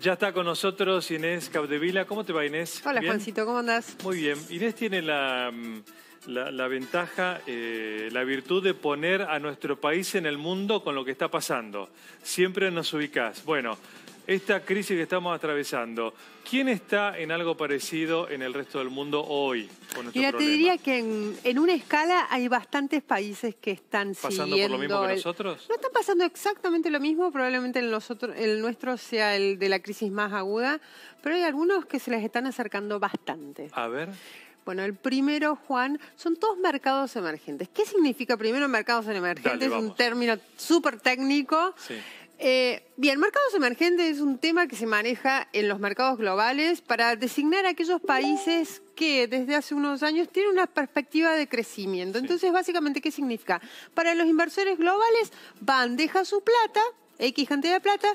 Ya está con nosotros Inés Capdevila. ¿Cómo te va Inés? Hola Juancito, ¿cómo andás? Muy bien. Inés tiene la, mm, ventaja, eh, la virtud de poner a nuestro país en el mundo con lo que está pasando. Siempre nos ubicás. Bueno, esta crisis que estamos atravesando, ¿quién está en algo parecido en el resto del mundo hoy? Con Mira, te diría que en, una escala hay bastantes países que están ¿Pasando por lo mismo que nosotros? No están pasando exactamente lo mismo, probablemente el, nuestro sea el de la crisis más aguda, pero hay algunos que se les están acercando bastante. A ver... Bueno, el primero, Juan, son todos mercados emergentes. ¿Qué significa primero mercados emergentes? es un término súper técnico. Sí. Eh, bien, mercados emergentes es un tema que se maneja en los mercados globales para designar aquellos países que desde hace unos años tienen una perspectiva de crecimiento. Entonces, básicamente, ¿qué significa? Para los inversores globales van, deja su plata, X cantidad de plata,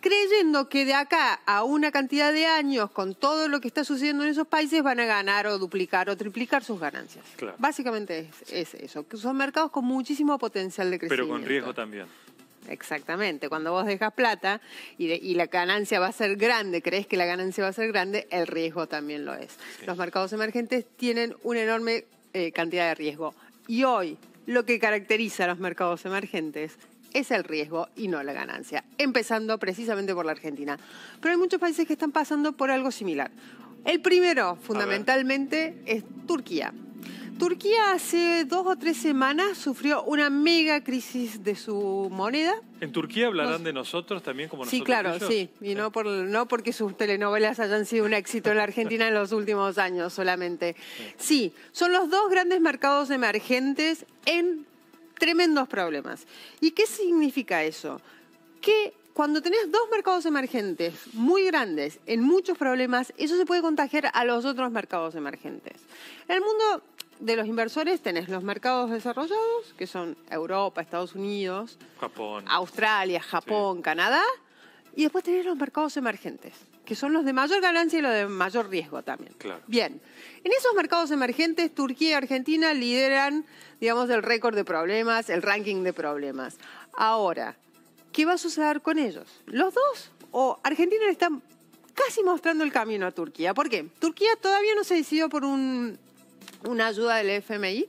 creyendo que de acá a una cantidad de años, con todo lo que está sucediendo en esos países, van a ganar o duplicar o triplicar sus ganancias. Básicamente es, es, eso, que son mercados con muchísimo potencial de crecimiento. Pero con riesgo también. Exactamente, cuando vos dejas plata y, la ganancia va a ser grande, crees que la ganancia va a ser grande, el riesgo también lo es. Los mercados emergentes tienen una enorme eh, cantidad de riesgo. Y hoy lo que caracteriza a los mercados emergentes es el riesgo y no la ganancia, empezando precisamente por la Argentina. Pero hay muchos países que están pasando por algo similar. El primero, fundamentalmente, es Turquía. Turquía hace dos o tres semanas sufrió una mega crisis de su moneda. ¿En Turquía hablarán de nosotros también como nosotros? Sí, claro, sí. Y no, por, no porque sus telenovelas hayan sido un éxito en la Argentina en los últimos años solamente. Sí, son los dos grandes mercados emergentes en tremendos problemas. ¿Y qué significa eso? Que cuando tenés dos mercados emergentes muy grandes en muchos problemas, eso se puede contagiar a los otros mercados emergentes. el mundo de los inversores tenés los mercados desarrollados, que son Europa, Estados Unidos, Japón. Australia, Japón, Canadá, y después tenés los mercados emergentes, que son los de mayor ganancia y los de mayor riesgo también. Claro. Bien, en esos mercados emergentes, Turquía y Argentina lideran, digamos, el récord de problemas, el ranking de problemas. Ahora, ¿qué va a suceder con ellos? ¿Los dos? ¿O Argentina le está casi mostrando el camino a Turquía? ¿Por qué? Turquía todavía no se decidió por un una ayuda del FMI,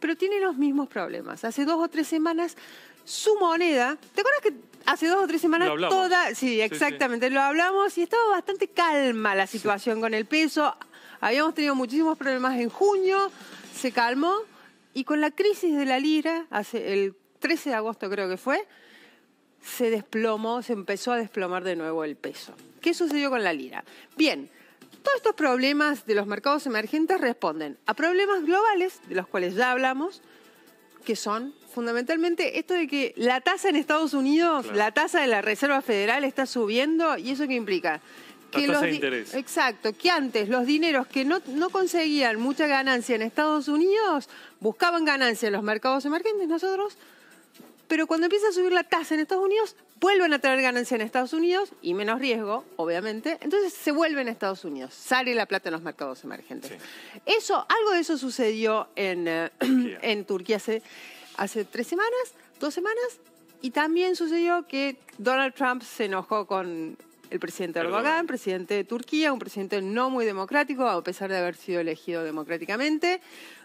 pero tiene los mismos problemas. Hace dos o tres semanas su moneda, ¿te acuerdas que hace dos o tres semanas toda, sí, exactamente, lo hablamos y estaba bastante calma la situación con el peso. Habíamos tenido muchísimos problemas en junio, se calmó y con la crisis de la lira, hace el 13 de agosto creo que fue, se desplomó, se empezó a desplomar de nuevo el peso. ¿Qué sucedió con la lira? Bien, todos estos problemas de los mercados emergentes responden a problemas globales, de los cuales ya hablamos, que son fundamentalmente esto de que la tasa en Estados Unidos, la tasa de la Reserva Federal está subiendo y eso qué implica? Que la Exacto, que antes los dineros que no, no conseguían mucha ganancia en Estados Unidos buscaban ganancia en los mercados emergentes, nosotros pero cuando empieza a subir la tasa en Estados Unidos, vuelven a tener ganancia en Estados Unidos y menos riesgo, obviamente. Entonces se vuelven a Estados Unidos, sale la plata en los mercados emergentes. Eso, algo de eso sucedió eh, en, Turquía. hace, hace tres semanas, dos semanas, y también sucedió que Donald Trump se enojó con el presidente Erdogan, presidente de Turquía, un presidente no muy democrático, a pesar de haber sido elegido democráticamente.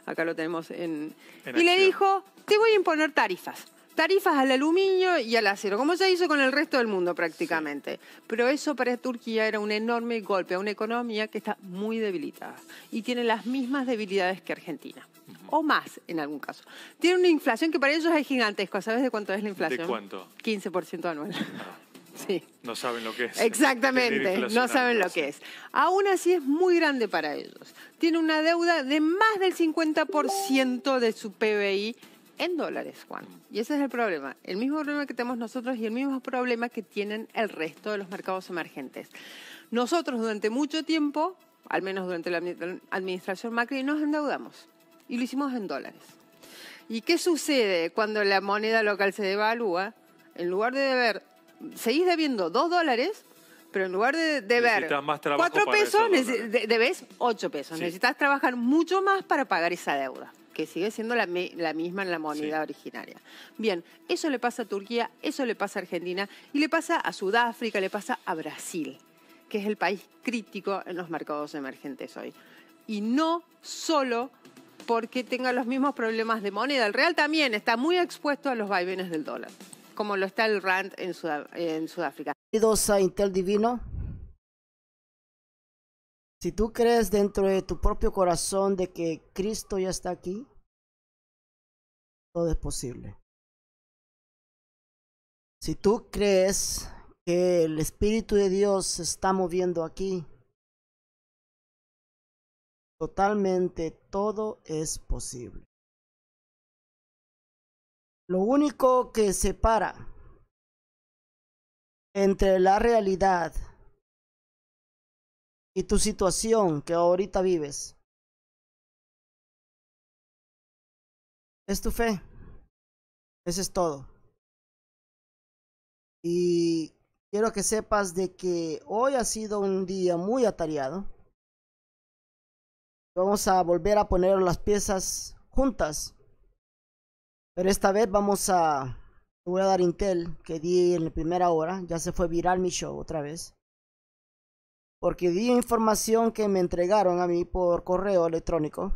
Acá lo tenemos en... y le dijo, te voy a imponer tarifas tarifas al aluminio y al acero, como se hizo con el resto del mundo prácticamente. Pero eso para Turquía era un enorme golpe a una economía que está muy debilitada y tiene las mismas debilidades que Argentina, o más en algún caso. Tiene una inflación que para ellos es gigantesca. ¿Sabes de cuánto es la inflación? ¿De cuánto? 15% anual. Ah. Sí. No saben lo que es. Exactamente, no saben lo que es. Aún así es muy grande para ellos. Tiene una deuda de más del 50% de su PBI en dólares, Juan. Y ese es el problema. El mismo problema que tenemos nosotros y el mismo problema que tienen el resto de los mercados emergentes. Nosotros durante mucho tiempo, al menos durante la administración Macri, nos endeudamos y lo hicimos en dólares. ¿Y qué sucede cuando la moneda local se devalúa? En lugar de deber, seguís debiendo dos dólares, pero en lugar de deber cuatro pesos, debes ocho pesos. Necesitas trabajar mucho más para pagar esa deuda que sigue siendo la, misma en la moneda originaria. Bien, eso le pasa a Turquía, eso le pasa a Argentina y le pasa a Sudáfrica, le pasa a Brasil, que es el país crítico en los mercados emergentes hoy. Y no solo porque tenga los mismos problemas de moneda. El real también está muy expuesto a los vaivenes del dólar, como lo está el RAND en, Sudáfrica. ¿Y Intel Divino? Si tú crees dentro de tu propio corazón de que Cristo ya está aquí, todo es posible. Si tú crees que el Espíritu de Dios se está moviendo aquí, totalmente todo es posible. Lo único que separa entre la realidad y tu situación que ahorita vives. Es tu fe. ese es todo. Y quiero que sepas de que hoy ha sido un día muy atareado. Vamos a volver a poner las piezas juntas. Pero esta vez vamos a... voy a dar Intel que di en la primera hora. Ya se fue viral mi show otra vez porque di información que me entregaron a mí por correo electrónico.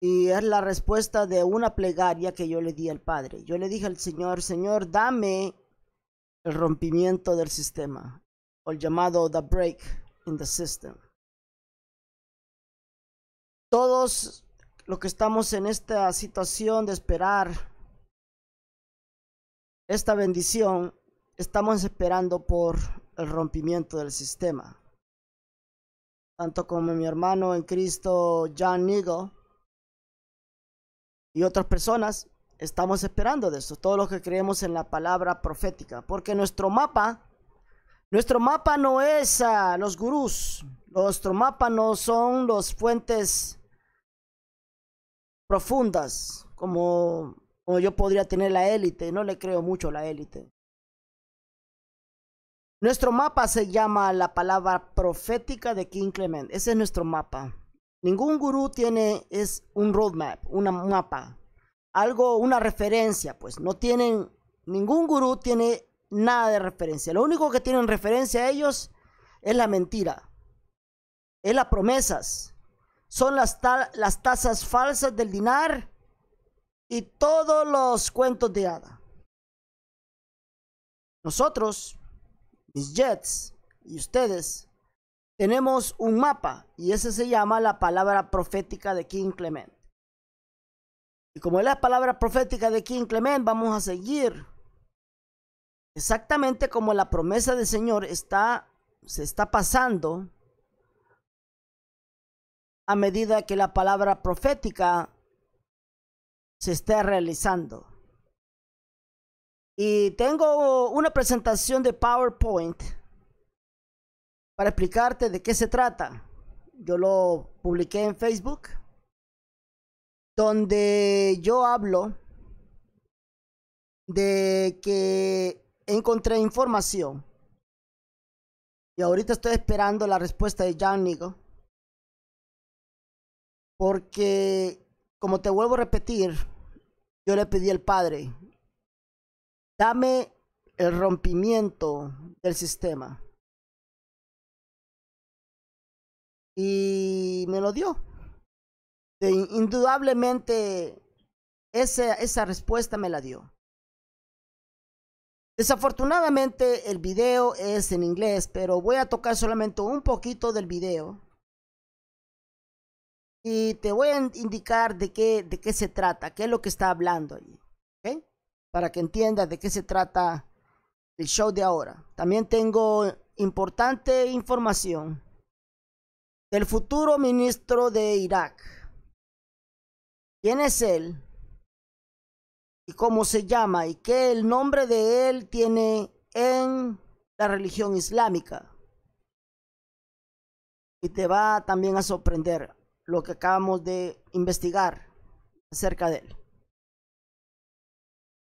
Y es la respuesta de una plegaria que yo le di al Padre. Yo le dije al Señor, Señor, dame el rompimiento del sistema, o el llamado the break in the system. Todos los que estamos en esta situación de esperar esta bendición, estamos esperando por el rompimiento del sistema. Tanto como mi hermano en Cristo, John Eagle y otras personas, estamos esperando de eso, todos los que creemos en la palabra profética, porque nuestro mapa, nuestro mapa no es a los gurús, nuestro mapa no son las fuentes profundas como, como yo podría tener la élite, no le creo mucho la élite. Nuestro mapa se llama la palabra profética de King Clement. Ese es nuestro mapa. Ningún gurú tiene es un roadmap, un mapa, algo, una referencia, pues no tienen ningún gurú tiene nada de referencia. Lo único que tienen referencia a ellos es la mentira, es las promesas, son las, las tasas falsas del dinar y todos los cuentos de hada. Nosotros mis jets y ustedes, tenemos un mapa y ese se llama la palabra profética de King Clement. Y como es la palabra profética de King Clement, vamos a seguir exactamente como la promesa del Señor está, se está pasando a medida que la palabra profética se está realizando. Y tengo una presentación de PowerPoint para explicarte de qué se trata. Yo lo publiqué en Facebook, donde yo hablo de que encontré información. Y ahorita estoy esperando la respuesta de Nigo Porque, como te vuelvo a repetir, yo le pedí al padre Dame el rompimiento del sistema. Y me lo dio. indudablemente esa, esa respuesta me la dio. Desafortunadamente el video es en inglés, pero voy a tocar solamente un poquito del video. Y te voy a indicar de qué, de qué se trata, qué es lo que está hablando allí para que entiendas de qué se trata el show de ahora. También tengo importante información del futuro ministro de Irak. ¿Quién es él? ¿Y cómo se llama? ¿Y qué el nombre de él tiene en la religión islámica? Y te va también a sorprender lo que acabamos de investigar acerca de él.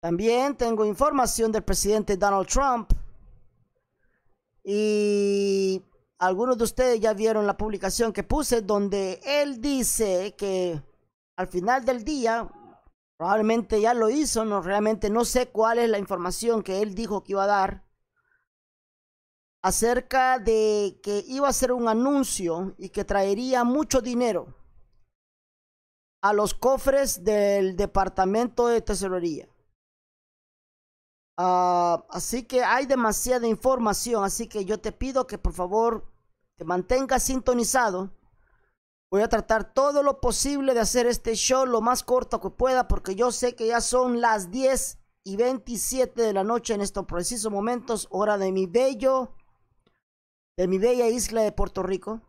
También tengo información del presidente Donald Trump. Y algunos de ustedes ya vieron la publicación que puse donde él dice que al final del día, probablemente ya lo hizo, no realmente no sé cuál es la información que él dijo que iba a dar acerca de que iba a hacer un anuncio y que traería mucho dinero a los cofres del Departamento de Tesorería. Ah, así que hay demasiada información, así que yo te pido que por favor te mantengas sintonizado. Voy a tratar todo lo posible de hacer este show lo más corto que pueda porque yo sé que ya son las 10 y 27 de la noche en estos precisos momentos, hora de mi bello, de mi bella isla de Puerto Rico.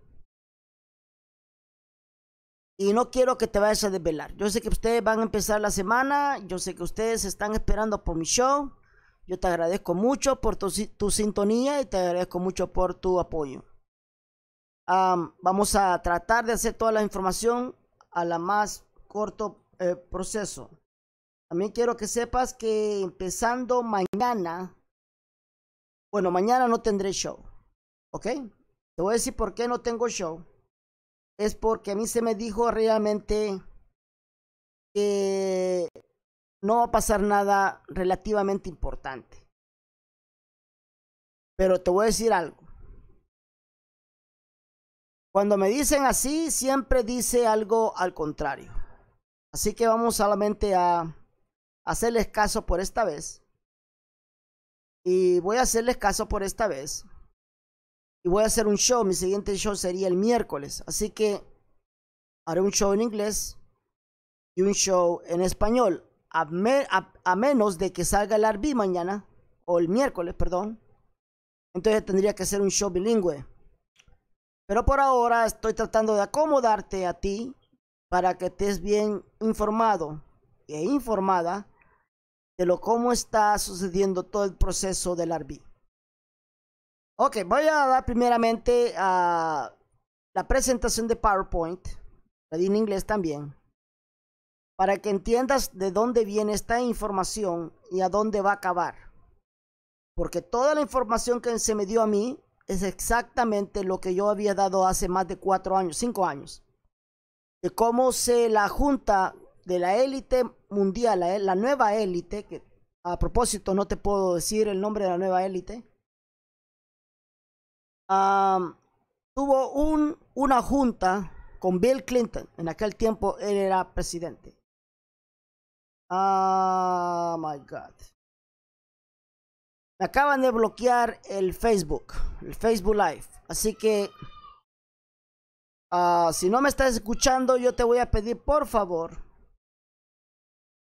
Y no quiero que te vayas a desvelar. Yo sé que ustedes van a empezar la semana, yo sé que ustedes están esperando por mi show. Yo te agradezco mucho por tu, tu sintonía y te agradezco mucho por tu apoyo. vamos a tratar de hacer toda la información a la más corto eh, proceso. También quiero que sepas que empezando mañana, bueno, mañana no tendré show, ¿ok? Te voy a decir por qué no tengo show. Es porque a mí se me dijo realmente que no va a pasar nada relativamente importante. Pero te voy a decir algo. Cuando me dicen así, siempre dice algo al contrario. Así que vamos solamente a hacerles caso por esta vez. Y voy a hacerles caso por esta vez. Y voy a hacer un show. Mi siguiente show sería el miércoles. Así que haré un show en inglés y un show en español a, menos de que salga el ARBI mañana, o el miércoles, perdón, entonces tendría que ser un show bilingüe. Pero por ahora estoy tratando de acomodarte a ti para que estés bien informado e informada de lo cómo está sucediendo todo el proceso del ARBI Ok, voy a dar primeramente a ah, la presentación de PowerPoint, la di en inglés también para que entiendas de dónde viene esta información y a dónde va a acabar. Porque toda la información que se me dio a mí es exactamente lo que yo había dado hace más de cuatro años, cinco años. De cómo se la junta de la élite mundial, la, nueva élite, que a propósito no te puedo decir el nombre de la nueva élite, tuvo una junta con Bill Clinton. En aquel tiempo él era presidente. Oh my God. Me acaban de bloquear el Facebook, el Facebook Live. Así que, ah, si no me estás escuchando, yo te voy a pedir por favor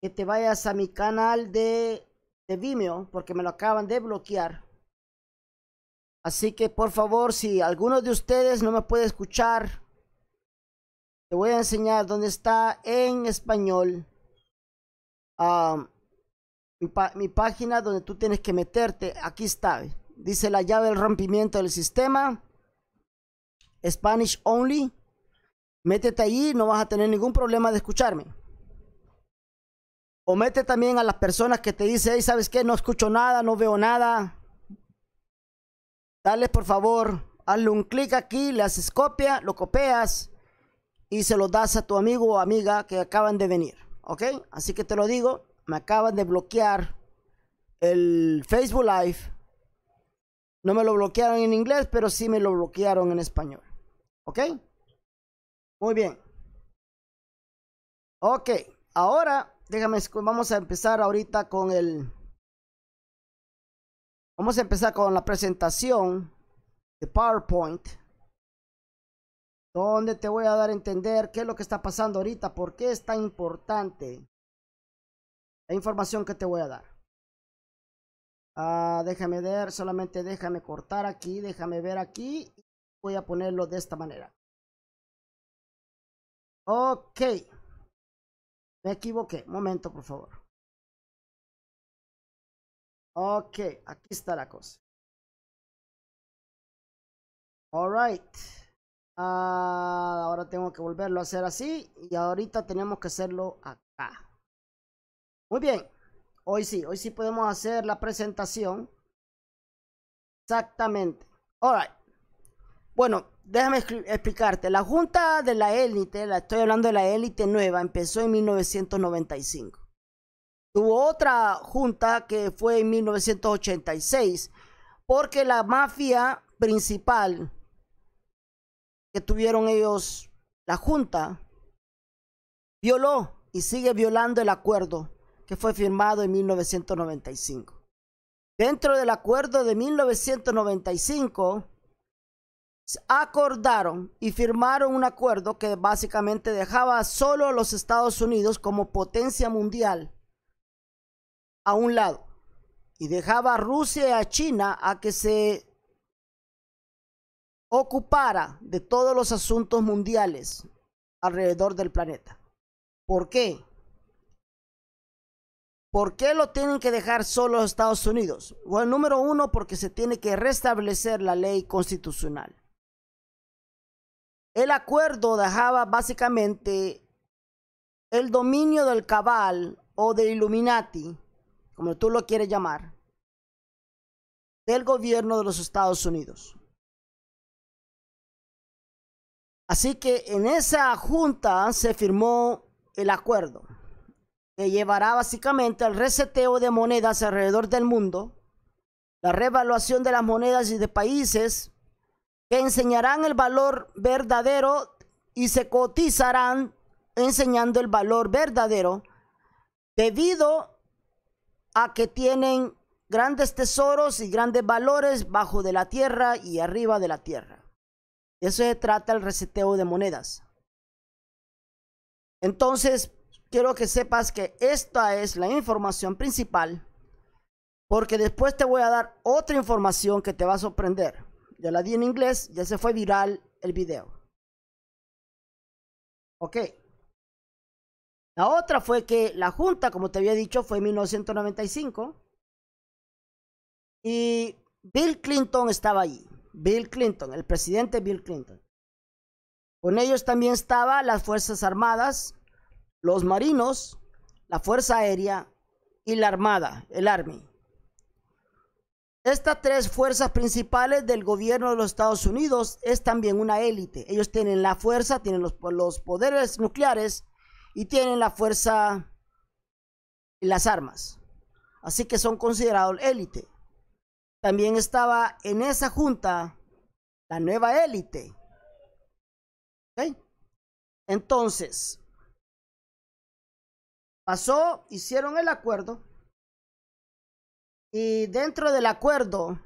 que te vayas a mi canal de, de Vimeo, porque me lo acaban de bloquear. Así que, por favor, si alguno de ustedes no me puede escuchar, te voy a enseñar dónde está en español mi, página donde tú tienes que meterte. Aquí está. Dice la llave del rompimiento del sistema. Spanish only. Métete ahí no vas a tener ningún problema de escucharme. O mete también a las personas que te dicen, ¿sabes qué? No escucho nada, no veo nada. Dale, por favor, hazle un clic aquí, le haces copia, lo copias y se lo das a tu amigo o amiga que acaban de venir. ¿Ok? Así que te lo digo, me acaban de bloquear el Facebook Live. No me lo bloquearon en inglés, pero sí me lo bloquearon en español. ¿Ok? Muy bien. Ok, ahora déjame, vamos a empezar ahorita con el... Vamos a empezar con la presentación de PowerPoint donde te voy a dar a entender qué es lo que está pasando ahorita, por qué es tan importante la información que te voy a dar. Ah, déjame ver, solamente déjame cortar aquí, déjame ver aquí. Voy a ponerlo de esta manera. Ok. Me equivoqué. Momento, por favor. Ok, aquí está la cosa. All right. Ah, ahora tengo que volverlo a hacer así. Y ahorita tenemos que hacerlo acá. Muy bien. Hoy sí, hoy sí podemos hacer la presentación. Exactamente. Alright. Bueno, déjame explicarte. La junta de la élite, la estoy hablando de la élite nueva, empezó en 1995. Tuvo otra junta que fue en 1986, porque la mafia principal que tuvieron ellos, la Junta, violó y sigue violando el acuerdo que fue firmado en 1995. Dentro del acuerdo de 1995, acordaron y firmaron un acuerdo que básicamente dejaba solo a los Estados Unidos como potencia mundial a un lado y dejaba a Rusia y a China a que se ocupara de todos los asuntos mundiales alrededor del planeta. ¿Por qué? ¿Por qué lo tienen que dejar solo los Estados Unidos? Bueno, número uno, porque se tiene que restablecer la ley constitucional. El acuerdo dejaba básicamente el dominio del cabal o de Illuminati, como tú lo quieres llamar, del gobierno de los Estados Unidos. Así que en esa junta se firmó el acuerdo que llevará básicamente al reseteo de monedas alrededor del mundo, la revaluación de las monedas y de países que enseñarán el valor verdadero y se cotizarán enseñando el valor verdadero debido a que tienen grandes tesoros y grandes valores bajo de la tierra y arriba de la tierra. Eso se trata el reseteo de monedas. Entonces, quiero que sepas que esta es la información principal, porque después te voy a dar otra información que te va a sorprender. Ya la di en inglés, ya se fue viral el video. Ok. La otra fue que la junta, como te había dicho, fue en 1995 y Bill Clinton estaba allí. Bill Clinton, el presidente Bill Clinton. Con ellos también estaban las Fuerzas Armadas, los marinos, la Fuerza Aérea y la Armada, el Army. Estas tres fuerzas principales del gobierno de los Estados Unidos es también una élite. Ellos tienen la fuerza, tienen los, los poderes nucleares y tienen la fuerza y las armas. Así que son considerados élite. También estaba en esa junta la nueva élite. Entonces, pasó, hicieron el acuerdo y dentro del acuerdo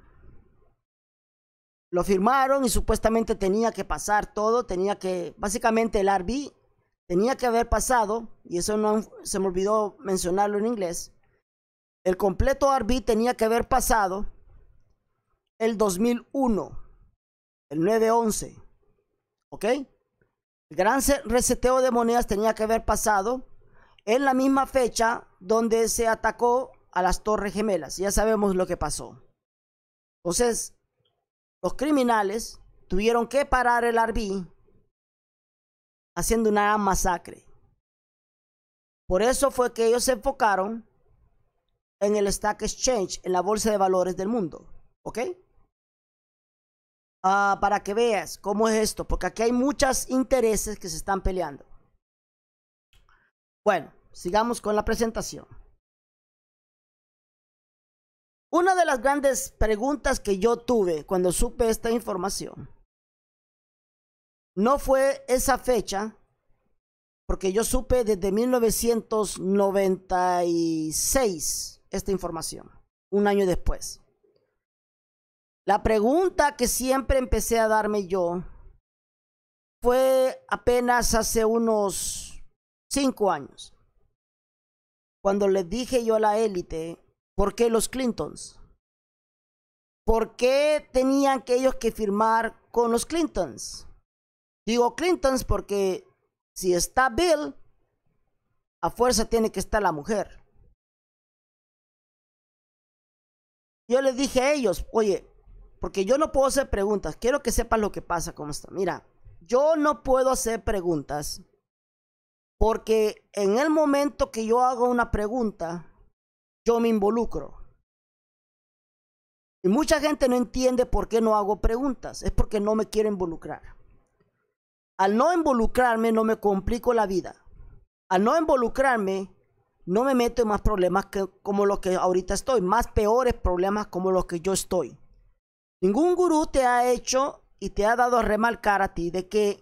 lo firmaron y supuestamente tenía que pasar todo, tenía que, básicamente el RB tenía que haber pasado, y eso no se me olvidó mencionarlo en inglés, el completo RB tenía que haber pasado el 2001, el 9-11. ¿Ok? El gran reseteo de monedas tenía que haber pasado en la misma fecha donde se atacó a las Torres Gemelas. Ya sabemos lo que pasó. Entonces, los criminales tuvieron que parar el Arbi haciendo una masacre. Por eso fue que ellos se enfocaron en el Stack Exchange, en la bolsa de valores del mundo. ¿Ok? Ah, para que veas cómo es esto, porque aquí hay muchos intereses que se están peleando. Bueno, sigamos con la presentación. Una de las grandes preguntas que yo tuve cuando supe esta información no fue esa fecha, porque yo supe desde 1996 esta información, un año después. La pregunta que siempre empecé a darme yo fue apenas hace unos cinco años, cuando le dije yo a la élite, ¿por qué los Clintons? ¿Por qué tenían que ellos que firmar con los Clintons? Digo Clintons porque si está Bill, a fuerza tiene que estar la mujer. Yo le dije a ellos, oye, porque yo no puedo hacer preguntas. Quiero que sepas lo que pasa, cómo está. Mira, yo no puedo hacer preguntas. Porque en el momento que yo hago una pregunta, yo me involucro. Y mucha gente no entiende por qué no hago preguntas. Es porque no me quiero involucrar. Al no involucrarme, no me complico la vida. Al no involucrarme, no me meto en más problemas como los que ahorita estoy. Más peores problemas como los que yo estoy. Ningún gurú te ha hecho y te ha dado a remarcar a ti de que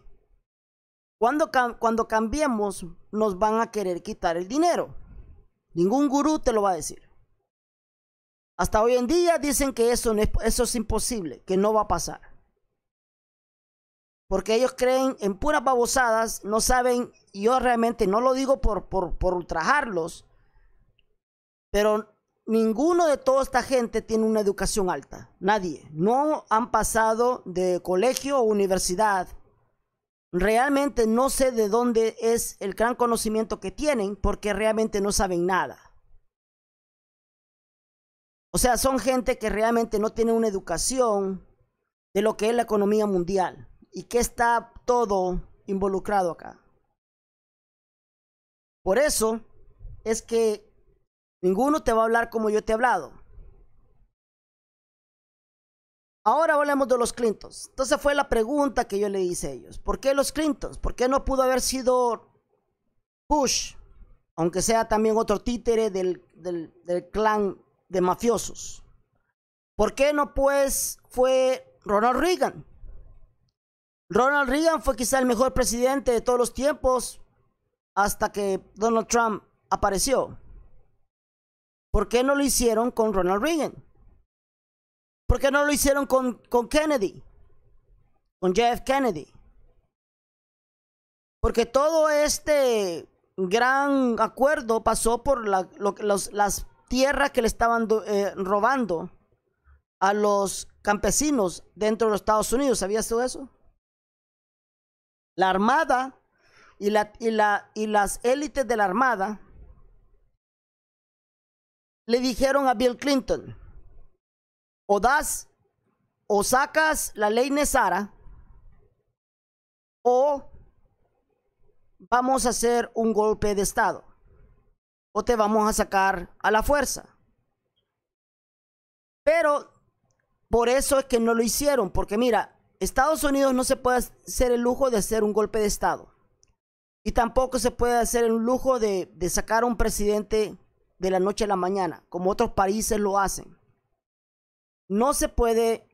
cuando, cuando cambiemos nos van a querer quitar el dinero. Ningún gurú te lo va a decir. Hasta hoy en día dicen que eso, no es, eso imposible, que no va a pasar. Porque ellos creen en puras babosadas, no saben, yo realmente no lo digo por, por, por ultrajarlos, pero ninguno de toda esta gente tiene una educación alta. Nadie. No han pasado de colegio o universidad. Realmente no sé de dónde es el gran conocimiento que tienen porque realmente no saben nada. O sea, son gente que realmente no tiene una educación de lo que es la economía mundial y que está todo involucrado acá. Por eso es que Ninguno te va a hablar como yo te he hablado. Ahora hablemos de los Clintons. Entonces fue la pregunta que yo le hice a ellos. ¿Por qué los Clintons? ¿Por qué no pudo haber sido Bush? Aunque sea también otro títere del, del, clan de mafiosos. ¿Por qué no pues fue Ronald Reagan? Ronald Reagan fue quizá el mejor presidente de todos los tiempos hasta que Donald Trump apareció. ¿Por qué no lo hicieron con Ronald Reagan? ¿Por qué no lo hicieron con, con Kennedy? Con Jeff Kennedy. Porque todo este gran acuerdo pasó por las tierras que le estaban eh, robando a los campesinos dentro de los Estados Unidos. ¿Sabías todo eso? La Armada y las élites de la Armada le dijeron a Bill Clinton, o das o sacas la ley Nezara o vamos a hacer un golpe de Estado o te vamos a sacar a la fuerza. Pero por eso es que no lo hicieron, porque mira, Estados Unidos no se puede hacer el lujo de hacer un golpe de Estado y tampoco se puede hacer el lujo de, de sacar a un presidente de la noche a la mañana, como otros países lo hacen. No se puede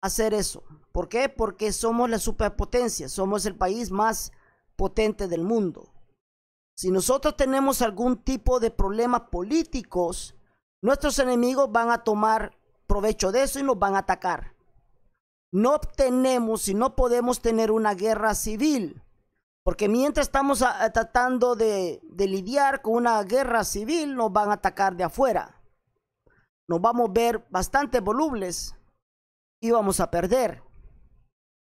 hacer eso. ¿Por qué? Porque somos la superpotencia, somos el país más potente del mundo. Si nosotros tenemos algún tipo de problemas políticos, nuestros enemigos van a tomar provecho de eso y nos van a atacar. No obtenemos y no podemos tener una guerra civil porque mientras estamos ah, ah, tratando de, de, lidiar con una guerra civil, nos van a atacar de afuera. Nos vamos a ver bastante volubles y vamos a perder.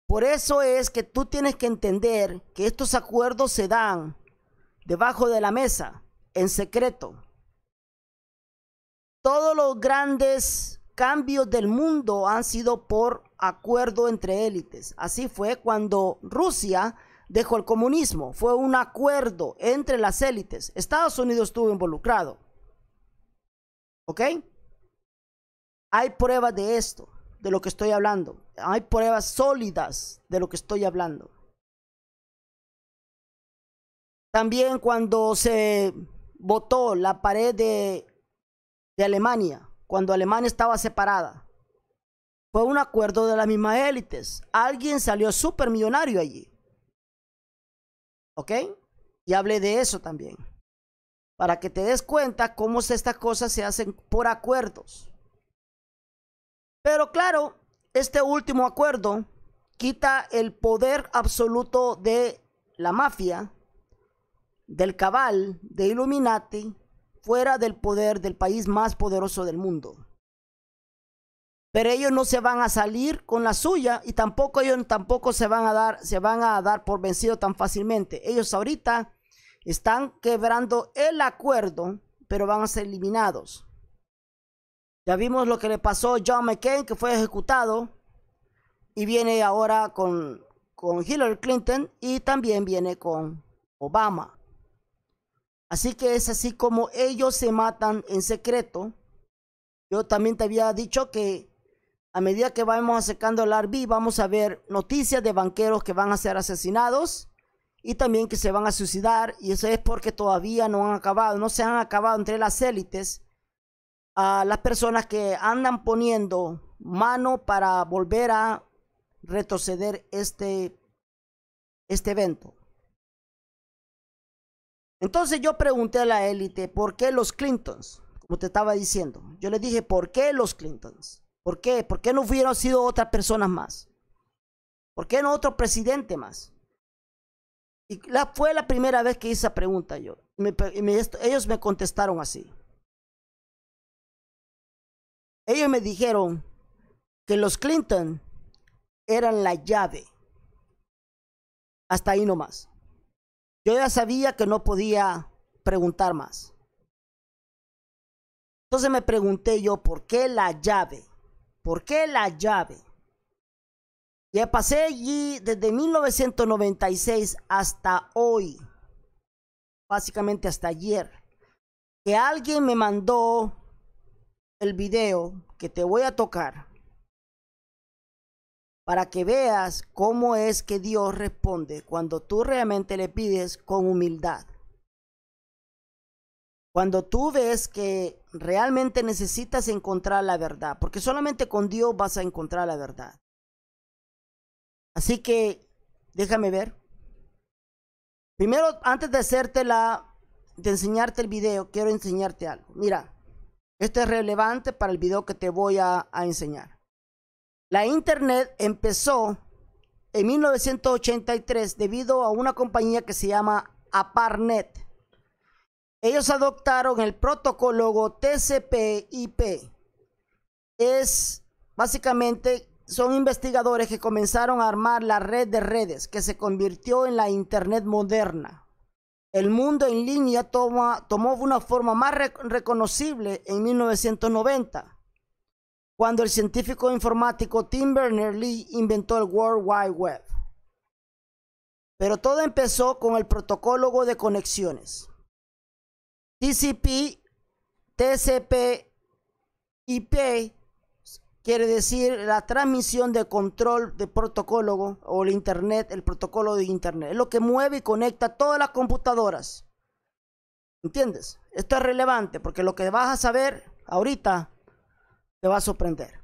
Por eso es que tú tienes que entender que estos acuerdos se dan debajo de la mesa, en secreto. Todos los grandes cambios del mundo han sido por acuerdo entre élites. Así fue cuando Rusia dejó el comunismo. Fue un acuerdo entre las élites. Estados Unidos estuvo involucrado. ¿Ok? Hay pruebas de esto, de lo que estoy hablando. Hay pruebas sólidas de lo que estoy hablando. También cuando se votó la pared de, Alemania, cuando Alemania estaba separada, fue un acuerdo de las mismas élites. Alguien salió súper millonario allí. ¿Ok? Y hable de eso también. Para que te des cuenta cómo estas cosas se hacen por acuerdos. Pero claro, este último acuerdo quita el poder absoluto de la mafia, del cabal, de Illuminati, fuera del poder del país más poderoso del mundo pero ellos no se van a salir con la suya y tampoco ellos tampoco se van a dar, se van a dar por vencido tan fácilmente. Ellos ahorita están quebrando el acuerdo, pero van a ser eliminados. Ya vimos lo que le pasó a John McCain, que fue ejecutado, y viene ahora con, con Hillary Clinton y también viene con Obama. Así que es así como ellos se matan en secreto. Yo también te había dicho que a medida que vamos acercando el Arbi, vamos a ver noticias de banqueros que van a ser asesinados y también que se van a suicidar. Y eso es porque todavía no han acabado, no se han acabado entre las élites a las personas que andan poniendo mano para volver a retroceder este, este evento. Entonces yo pregunté a la élite, ¿por qué los Clintons? Como te estaba diciendo, yo le dije, ¿por qué los Clintons? ¿Por qué? ¿Por qué no hubieran sido otras personas más? ¿Por qué no otro presidente más? Y la, fue la primera vez que hice esa pregunta yo. ellos me contestaron así. Ellos me dijeron que los Clinton eran la llave. Hasta ahí nomás. Yo ya sabía que no podía preguntar más. Entonces me pregunté yo, ¿por qué la llave? ¿Por qué la llave? Ya pasé allí desde 1996 hasta hoy, básicamente hasta ayer, que alguien me mandó el video que te voy a tocar para que veas cómo es que Dios responde cuando tú realmente le pides con humildad. Cuando tú ves que realmente necesitas encontrar la verdad, porque solamente con Dios vas a encontrar la verdad. Así que déjame ver. Primero, antes de hacerte la, de enseñarte el video, quiero enseñarte algo. Mira, esto es relevante para el video que te voy a, a enseñar. La internet empezó en 1983 debido a una compañía que se llama Aparnet ellos adoptaron el protocolo TCP/IP. Es básicamente son investigadores que comenzaron a armar la red de redes que se convirtió en la Internet moderna. El mundo en línea tomó una forma más reconocible en 1990, cuando el científico informático Tim Berners-Lee inventó el World Wide Web. Pero todo empezó con el protocolo de conexiones. TCP, TCP, IP quiere decir la transmisión de control de protocolo o el Internet, el protocolo de Internet. Es lo que mueve y conecta todas las computadoras. ¿Entiendes? Esto es relevante porque lo que vas a saber ahorita te va a sorprender.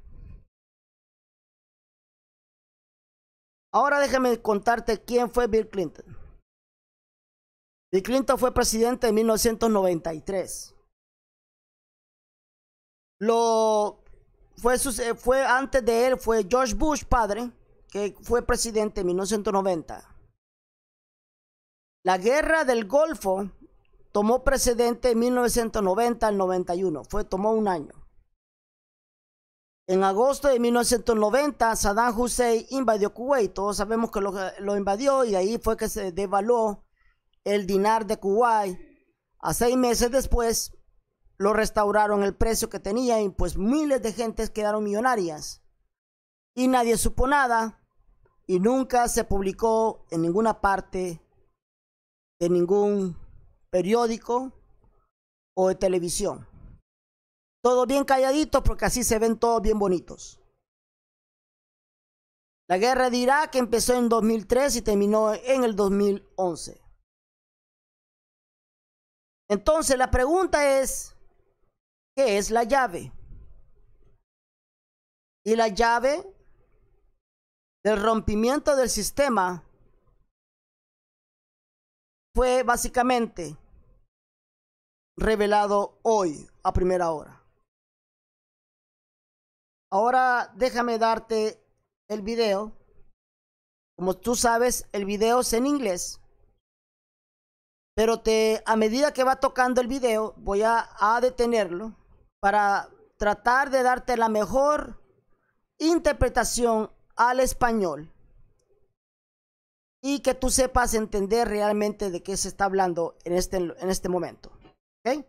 Ahora déjame contarte quién fue Bill Clinton. De Clinton fue presidente en 1993. Lo, fue, antes de él, fue George Bush padre, que fue presidente en 1990. La guerra del Golfo tomó precedente en 1990 al 91, fue, tomó un año. En agosto de 1990, Saddam Hussein invadió Kuwait. Todos sabemos que lo, lo, invadió y ahí fue que se devaluó el dinar de Kuwait. A seis meses después lo restauraron el precio que tenía y pues miles de gentes quedaron millonarias. Y nadie supo nada y nunca se publicó en ninguna parte de ningún periódico o de televisión. Todo bien calladito porque así se ven todos bien bonitos. La guerra de Irak empezó en 2003 y terminó en el 2011. Entonces la pregunta es, ¿qué es la llave? Y la llave del rompimiento del sistema fue básicamente revelado hoy a primera hora. Ahora déjame darte el video. Como tú sabes, el video es en inglés. Pero te, a medida que va tocando el video, voy a, detenerlo para tratar de darte la mejor interpretación al español y que tú sepas entender realmente de qué se está hablando en este, en este momento. ¿Ok?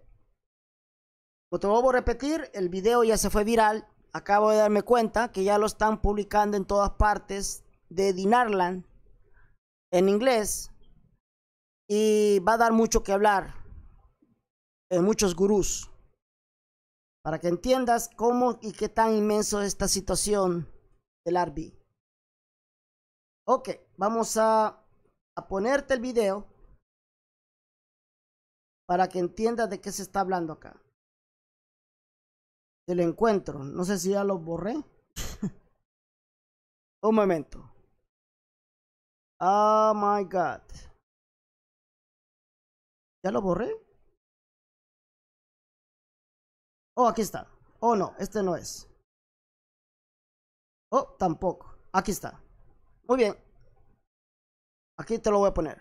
Lo te vuelvo a repetir, el video ya se fue viral. Acabo de darme cuenta que ya lo están publicando en todas partes de Dinarland en inglés. Y va a dar mucho que hablar en eh, muchos gurús para que entiendas cómo y qué tan inmenso es esta situación del Arbi. Ok, vamos a, a ponerte el video para que entiendas de qué se está hablando acá. Del encuentro. No sé si ya lo borré. Un momento. Oh my god. ¿Ya lo borré? Oh, aquí está. Oh, no, este no es. Oh, tampoco. Aquí está. Muy bien. Aquí te lo voy a poner.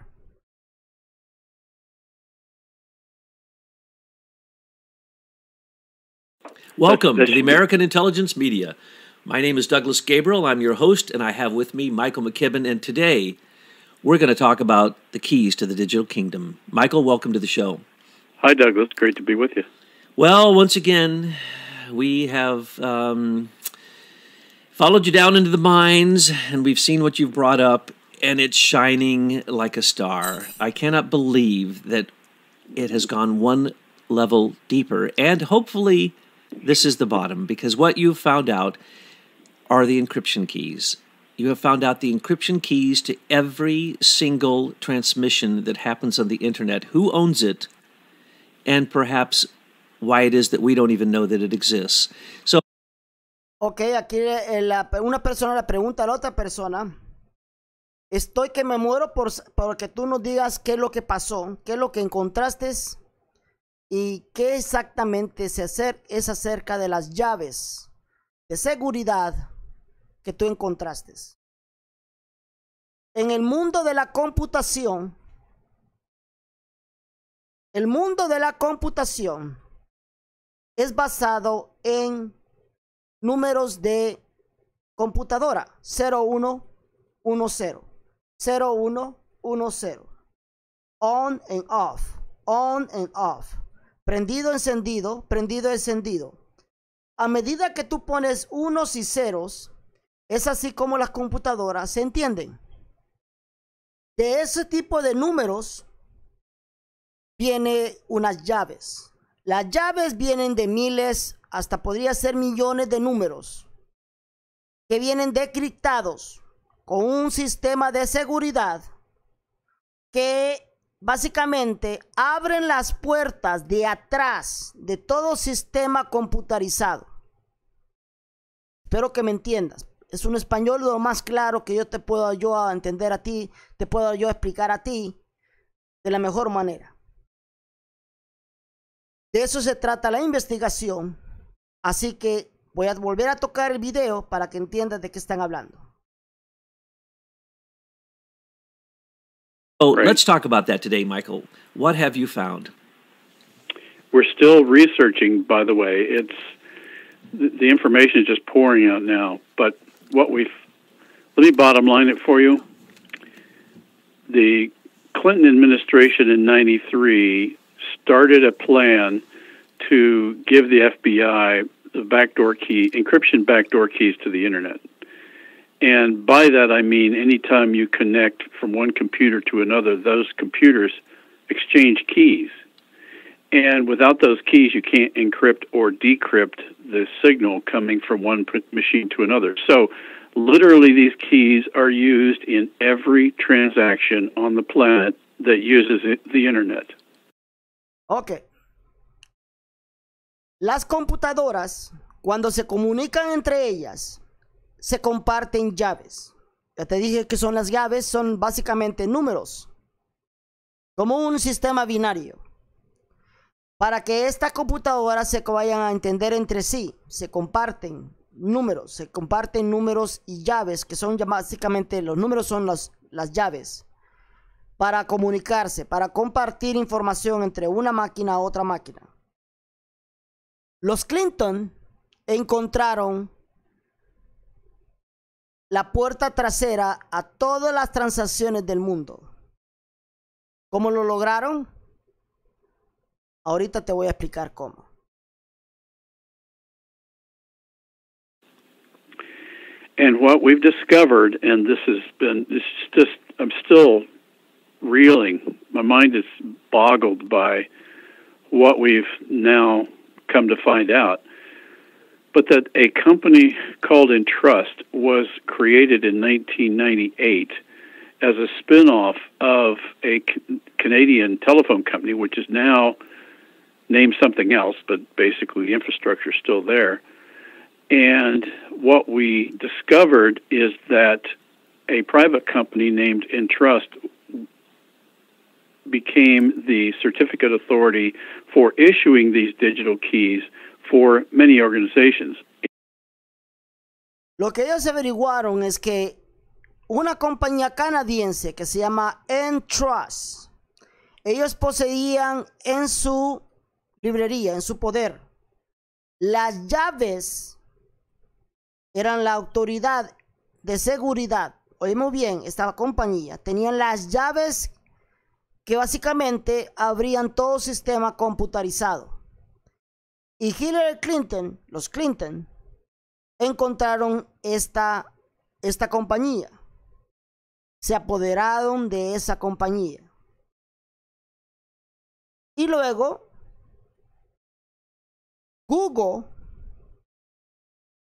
Welcome to the American Intelligence Media. My name is Douglas Gabriel. I'm your host, and I have with me Michael McKibben. And today, We're going to talk about the keys to the digital kingdom. Michael, welcome to the show. Hi, Douglas. Great to be with you. Well, once again, we have um, followed you down into the mines and we've seen what you've brought up, and it's shining like a star. I cannot believe that it has gone one level deeper. And hopefully, this is the bottom because what you've found out are the encryption keys you have found out the encryption keys to every single transmission that happens on the internet, who owns it, and perhaps why it is that we don't even know that it exists. So Ok, aquí eh, la, una persona le pregunta a la otra persona, estoy que me muero por, por, que tú nos digas qué es lo que pasó, qué es lo que encontraste y qué exactamente se hacer, es acerca de las llaves de seguridad que tú encontraste. En el mundo de la computación, el mundo de la computación es basado en números de computadora 0110, 0 on and off, on and off, prendido, encendido, prendido, encendido. A medida que tú pones unos y ceros, es así como las computadoras se entienden. De ese tipo de números vienen unas llaves. Las llaves vienen de miles, hasta podría ser millones de números, que vienen decriptados con un sistema de seguridad que básicamente abren las puertas de atrás de todo sistema computarizado. Espero que me entiendas. Es un español lo más claro que yo te puedo yo entender a ti, te puedo yo explicar a ti de la mejor manera. De eso se trata la investigación. Así que voy a volver a tocar el video para que entiendas de qué están hablando. Oh, let's talk about that today, Michael. What have you found? We're still researching, by the way. It's the, the information is just pouring out now, but what we let me bottom line it for you. The Clinton administration in 93 started a plan to give the FBI the backdoor key, encryption backdoor keys to the internet. And by that I mean anytime you connect from one computer to another, those computers exchange keys. And without those keys, you can't encrypt or decrypt the signal coming from one machine to another. So, literally, these keys are used in every transaction on the planet that uses it, the internet. Okay. Las computadoras, cuando se comunican entre ellas, se comparten llaves. Ya te dije que son las llaves, son básicamente números, como un sistema binario. Para que estas computadoras se vayan a entender entre sí, se comparten números, se comparten números y llaves, que son básicamente los números son las, las llaves, para comunicarse, para compartir información entre una máquina a otra máquina. Los Clinton encontraron la puerta trasera a todas las transacciones del mundo. ¿Cómo lo lograron? Ahorita te voy a explicar cómo. And what we've discovered, and this has been, it's just, I'm still reeling. My mind is boggled by what we've now come to find out. But that a company called Entrust was created in 1998 as a spinoff of a Canadian telephone company, which is now Name something else, but basically the infrastructure is still there. And what we discovered is that a private company named Entrust became the certificate authority for issuing these digital keys for many organizations. Lo que ellos averiguaron es que una compañía canadiense que se llama Entrust, ellos poseían en su librería en su poder. Las llaves eran la autoridad de seguridad. Oímos bien, esta compañía tenían las llaves que básicamente abrían todo sistema computarizado. Y Hillary Clinton, los Clinton, encontraron esta, esta compañía. Se apoderaron de esa compañía. Y luego Google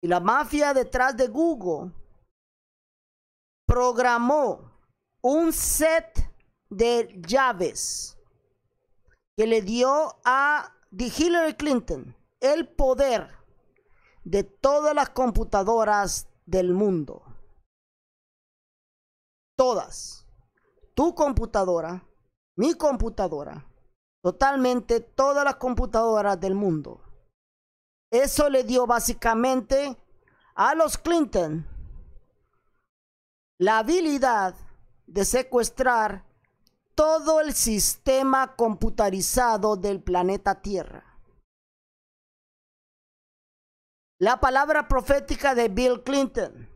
y la mafia detrás de Google programó un set de llaves que le dio a Hillary Clinton el poder de todas las computadoras del mundo. Todas. Tu computadora, mi computadora, totalmente todas las computadoras del mundo eso le dio básicamente a los Clinton la habilidad de secuestrar todo el sistema computarizado del planeta Tierra. La palabra profética de Bill Clinton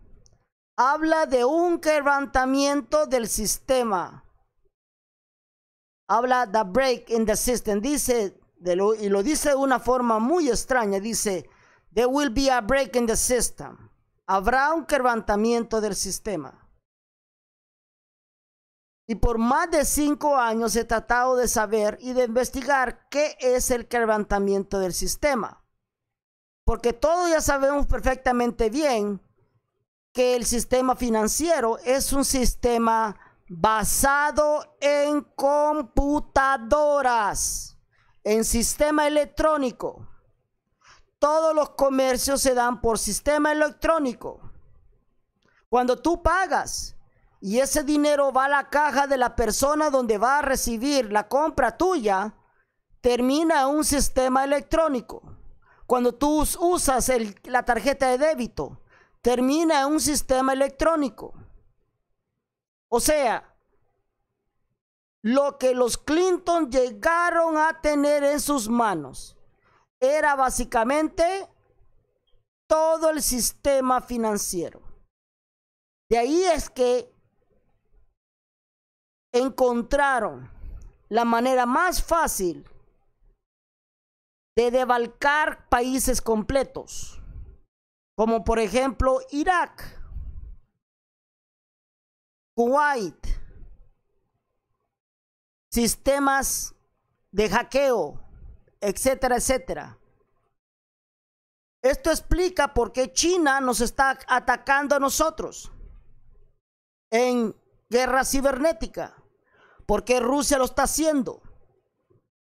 habla de un quebrantamiento del sistema. Habla de break in the system. Dice, y lo dice de una forma muy extraña. Dice, there will be a break in the system. Habrá un quebrantamiento del sistema. Y por más de cinco años he tratado de saber y de investigar qué es el quebrantamiento del sistema. Porque todos ya sabemos perfectamente bien que el sistema financiero es un sistema basado en computadoras en sistema electrónico. Todos los comercios se dan por sistema electrónico. Cuando tú pagas y ese dinero va a la caja de la persona donde va a recibir la compra tuya, termina un sistema electrónico. Cuando tú usas la tarjeta de débito, termina un sistema electrónico. O sea, lo que los Clinton llegaron a tener en sus manos era básicamente todo el sistema financiero. De ahí es que encontraron la manera más fácil de debalcar países completos, como por ejemplo Irak, Kuwait, sistemas de hackeo, etcétera, etcétera. Esto explica por qué China nos está atacando a nosotros en guerra cibernética, porque Rusia lo está haciendo.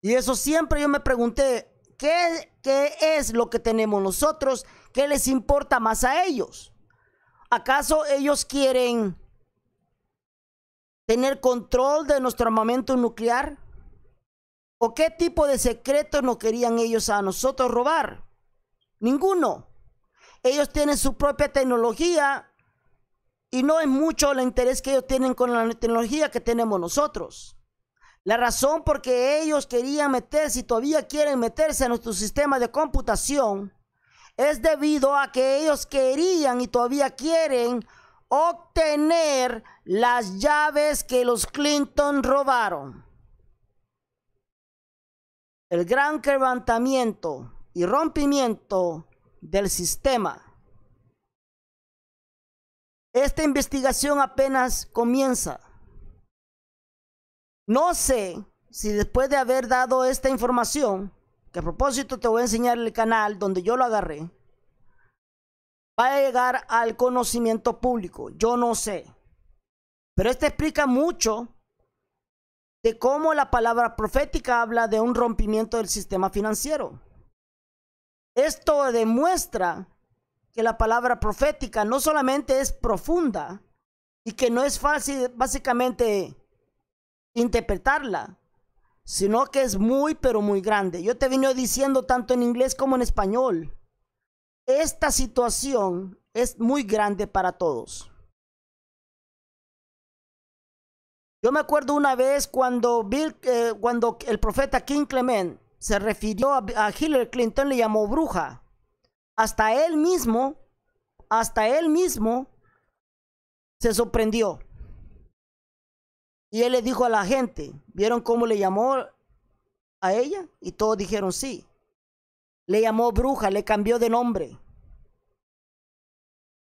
Y eso siempre yo me pregunté, ¿qué, qué es lo que tenemos nosotros? ¿Qué les importa más a ellos? ¿Acaso ellos quieren tener control de nuestro armamento nuclear? ¿O qué tipo de secretos nos querían ellos a nosotros robar? Ninguno. Ellos tienen su propia tecnología y no es mucho el interés que ellos tienen con la tecnología que tenemos nosotros. La razón por que ellos querían meterse y todavía quieren meterse a nuestro sistema de computación es debido a que ellos querían y todavía quieren obtener las llaves que los Clinton robaron. El gran levantamiento y rompimiento del sistema. Esta investigación apenas comienza. No sé si después de haber dado esta información, que a propósito te voy a enseñar el canal donde yo lo agarré, va a llegar al conocimiento público. Yo no sé. Pero esto explica mucho de cómo la palabra profética habla de un rompimiento del sistema financiero. Esto demuestra que la palabra profética no solamente es profunda y que no es fácil básicamente interpretarla, sino que es muy pero muy grande. Yo te vino diciendo tanto en inglés como en español esta situación es muy grande para todos. Yo me acuerdo una vez cuando, Bill, eh, cuando el profeta King Clement se refirió a, a Hillary Clinton, le llamó bruja. Hasta él mismo, hasta él mismo se sorprendió. Y él le dijo a la gente, ¿vieron cómo le llamó a ella? Y todos dijeron sí le llamó bruja, le cambió de nombre.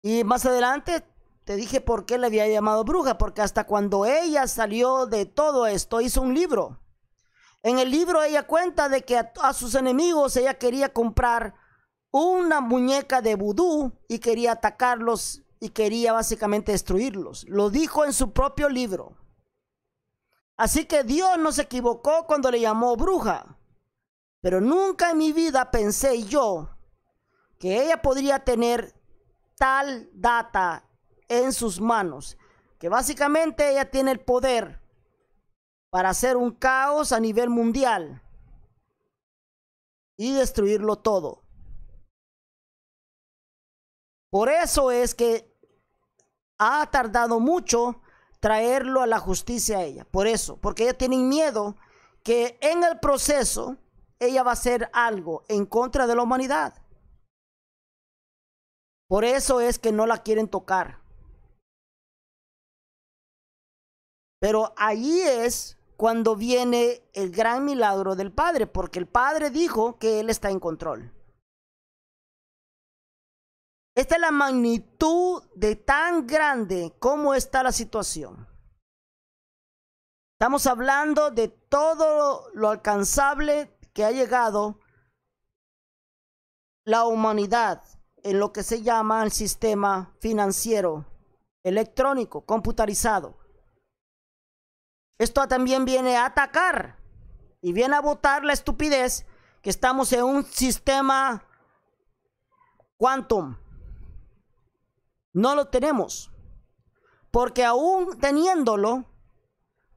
Y más adelante te dije por qué le había llamado bruja, porque hasta cuando ella salió de todo esto, hizo un libro. En el libro ella cuenta de que a, sus enemigos ella quería comprar una muñeca de vudú y quería atacarlos y quería básicamente destruirlos. Lo dijo en su propio libro. Así que Dios no se equivocó cuando le llamó bruja. Pero nunca en mi vida pensé yo que ella podría tener tal data en sus manos, que básicamente ella tiene el poder para hacer un caos a nivel mundial y destruirlo todo. Por eso es que ha tardado mucho traerlo a la justicia a ella. Por eso, porque ella tiene miedo que en el proceso ella va a hacer algo en contra de la humanidad. Por eso es que no la quieren tocar. Pero ahí es cuando viene el gran milagro del Padre, porque el Padre dijo que Él está en control. Esta es la magnitud de tan grande como está la situación. Estamos hablando de todo lo alcanzable, ha llegado la humanidad en lo que se llama el sistema financiero electrónico, computarizado. Esto también viene a atacar y viene a votar la estupidez que estamos en un sistema quantum. No lo tenemos. Porque aún teniéndolo,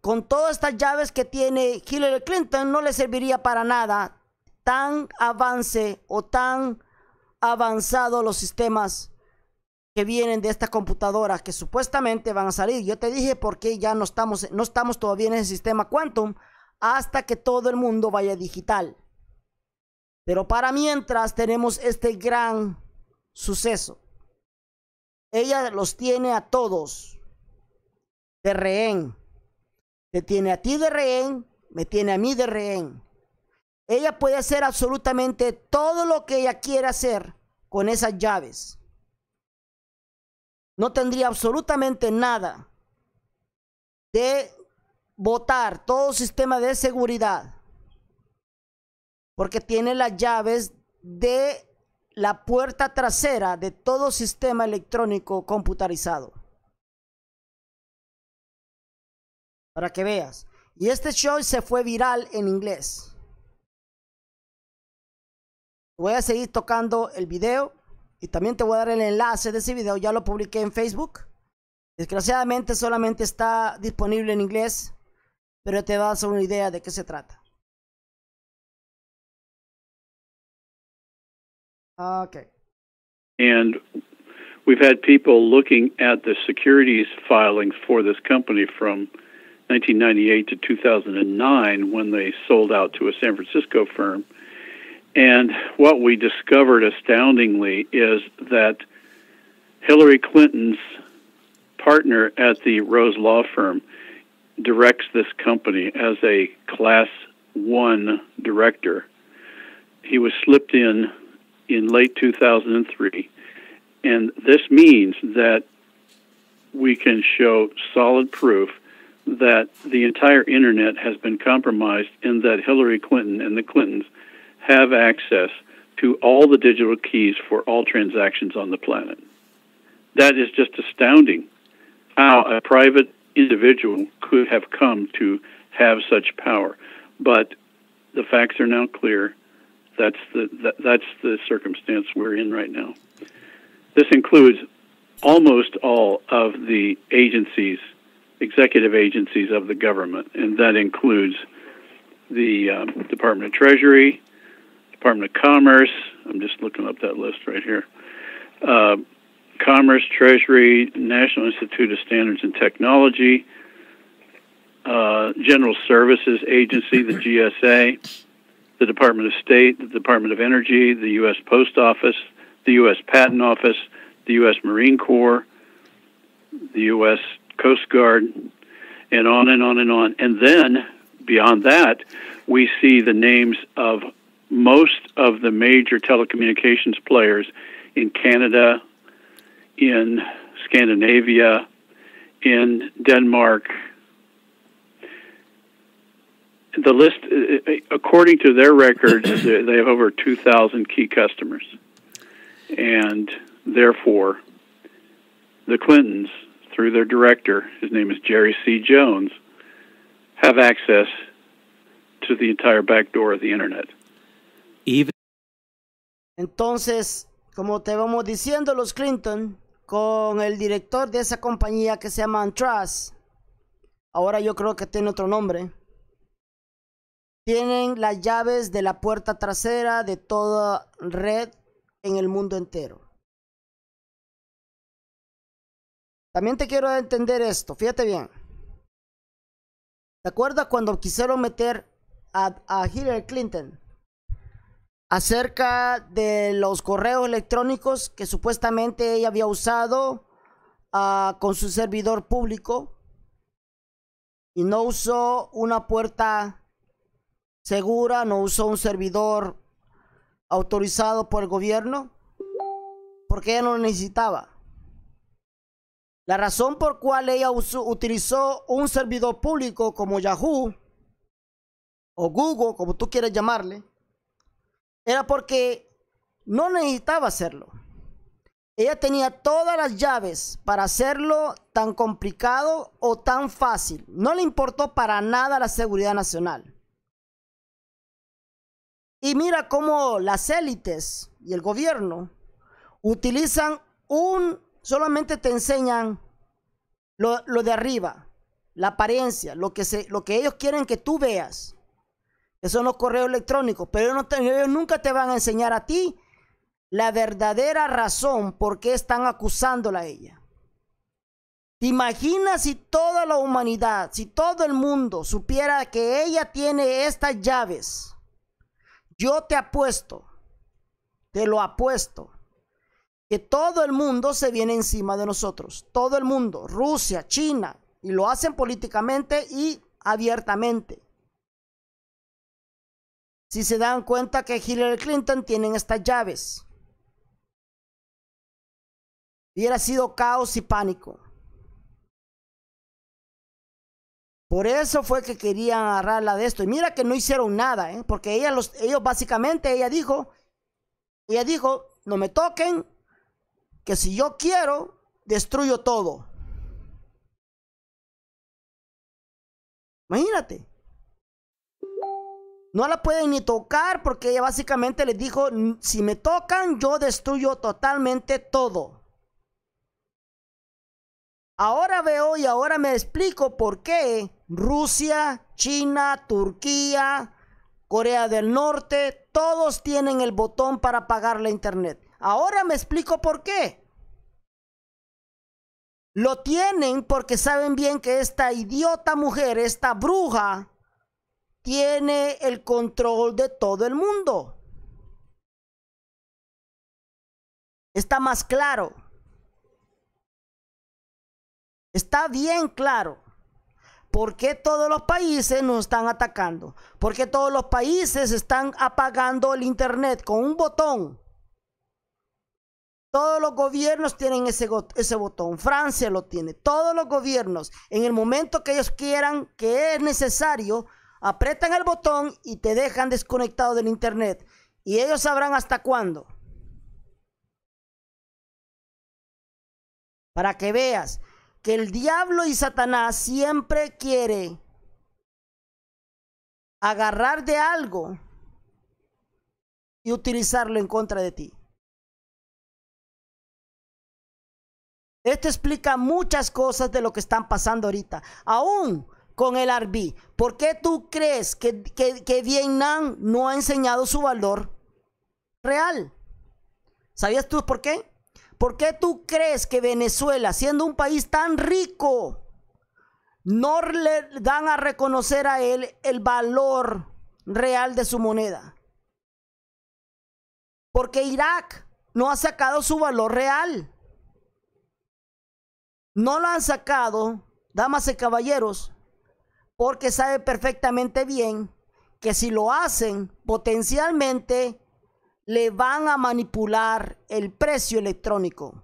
con todas estas llaves que tiene Hillary Clinton, no le serviría para nada tan avance o tan avanzado los sistemas que vienen de esta computadora que supuestamente van a salir. Yo te dije por qué ya no estamos, no estamos todavía en ese sistema quantum hasta que todo el mundo vaya digital. Pero para mientras tenemos este gran suceso. Ella los tiene a todos de rehén. Te tiene a ti de rehén, me tiene a mí de rehén. Ella puede hacer absolutamente todo lo que ella quiera hacer con esas llaves. No tendría absolutamente nada de votar todo sistema de seguridad porque tiene las llaves de la puerta trasera de todo sistema electrónico computarizado. Para que veas. Y este show se fue viral en inglés. Voy a seguir tocando el video y también te voy a dar el enlace de ese video. Ya lo publiqué en Facebook. Desgraciadamente solamente está disponible en inglés, pero te a una idea de qué se trata. Okay. And we've had people looking at the securities filings for this company from 1998 to 2009 when they sold out to a San Francisco firm. And what we discovered astoundingly is that Hillary Clinton's partner at the Rose Law Firm directs this company as a class one director. He was slipped in in late 2003. And this means that we can show solid proof that the entire internet has been compromised and that Hillary Clinton and the Clintons have access to all the digital keys for all transactions on the planet. That is just astounding how a private individual could have come to have such power. But the facts are now clear. That's the, that, that's the circumstance we're in right now. This includes almost all of the agencies executive agencies of the government, and that includes the um, Department of Treasury, Department of Commerce. I'm just looking up that list right here. Uh, Commerce, Treasury, National Institute of Standards and Technology, uh, General Services Agency, the GSA, the Department of State, the Department of Energy, the U.S. Post Office, the U.S. Patent Office, the U.S. Marine Corps, the U.S. Coast Guard, and on and on and on. And then beyond that, we see the names of most of the major telecommunications players in Canada, in Scandinavia, in Denmark. The list, according to their records, they have over 2,000 key customers. And therefore, the Clintons through their director, his name is Jerry C. Jones, have access to the entire back door of the internet. Entonces, como te vamos diciendo los Clinton, con el director de esa compañía que se llama Antras, ahora yo creo que tiene otro nombre, tienen las llaves de la puerta trasera de toda red en el mundo entero. También te quiero entender esto, fíjate bien. ¿Te acuerdas cuando quisieron meter a, Hillary Clinton acerca de los correos electrónicos que supuestamente ella había usado ah, con su servidor público y no usó una puerta segura, no usó un servidor autorizado por el gobierno porque ella no lo necesitaba. La razón por cual ella utilizó un servidor público como Yahoo o Google, como tú quieras llamarle, era porque no necesitaba hacerlo. Ella tenía todas las llaves para hacerlo tan complicado o tan fácil. No le importó para nada la seguridad nacional. Y mira cómo las élites y el gobierno utilizan un solamente te enseñan lo, de arriba, la apariencia, lo que, lo que ellos quieren que tú veas. Esos son los correos electrónicos, pero ellos, no ellos nunca te van a enseñar a ti la verdadera razón por qué están acusándola a ella. ¿Te imaginas si toda la humanidad, si todo el mundo supiera que ella tiene estas llaves? Yo te apuesto, te lo apuesto, que todo el mundo se viene encima de nosotros. Todo el mundo, Rusia, China, y lo hacen políticamente y abiertamente. Si se dan cuenta que Hillary Clinton tienen estas llaves, hubiera sido caos y pánico. Por eso fue que querían agarrarla de esto. Y mira que no hicieron nada, ¿eh? porque ella ellos básicamente, ella dijo, ella dijo, no me toquen, que si yo quiero, destruyo todo. Imagínate. No la pueden ni tocar porque ella básicamente les dijo, si me tocan, yo destruyo totalmente todo. Ahora veo y ahora me explico por qué Rusia, China, Turquía, Corea del Norte, todos tienen el botón para pagar la internet. Ahora me explico por qué. Lo tienen porque saben bien que esta idiota mujer, esta bruja, tiene el control de todo el mundo. Está más claro. Está bien claro. ¿Por qué todos los países nos están atacando? ¿Por qué todos los países están apagando el Internet con un botón? Todos los gobiernos tienen ese, botón. Francia lo tiene. Todos los gobiernos, en el momento que ellos quieran que es necesario, apretan el botón y te dejan desconectado del Internet. Y ellos sabrán hasta cuándo. Para que veas que el diablo y Satanás siempre quiere agarrar de algo y utilizarlo en contra de ti. Esto explica muchas cosas de lo que están pasando ahorita. Aún con el Arbi, ¿por qué tú crees que, que, Vietnam no ha enseñado su valor real? ¿Sabías tú por qué? ¿Por qué tú crees que Venezuela, siendo un país tan rico, no le dan a reconocer a él el valor real de su moneda? Porque Irak no ha sacado su valor real. No lo han sacado, damas y caballeros, porque sabe perfectamente bien que si lo hacen, potencialmente le van a manipular el precio electrónico.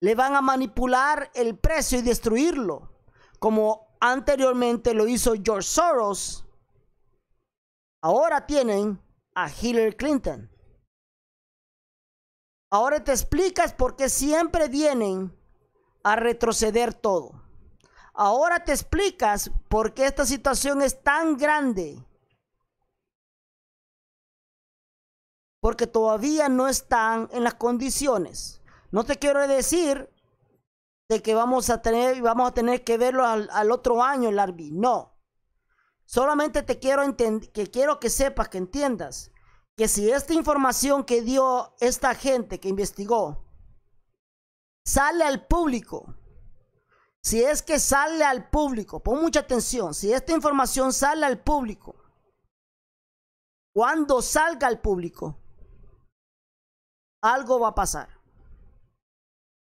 Le van a manipular el precio y destruirlo, como anteriormente lo hizo George Soros. Ahora tienen a Hillary Clinton. Ahora te explicas por qué siempre vienen a retroceder todo. Ahora te explicas por qué esta situación es tan grande. Porque todavía no están en las condiciones. No te quiero decir de que vamos a tener, vamos a tener que verlo al, otro año, el arbi. No. Solamente te quiero que quiero que sepas, que entiendas, que si esta información que dio esta gente que investigó, sale al público, si es que sale al público, pon mucha atención, si esta información sale al público, cuando salga al público, algo va a pasar.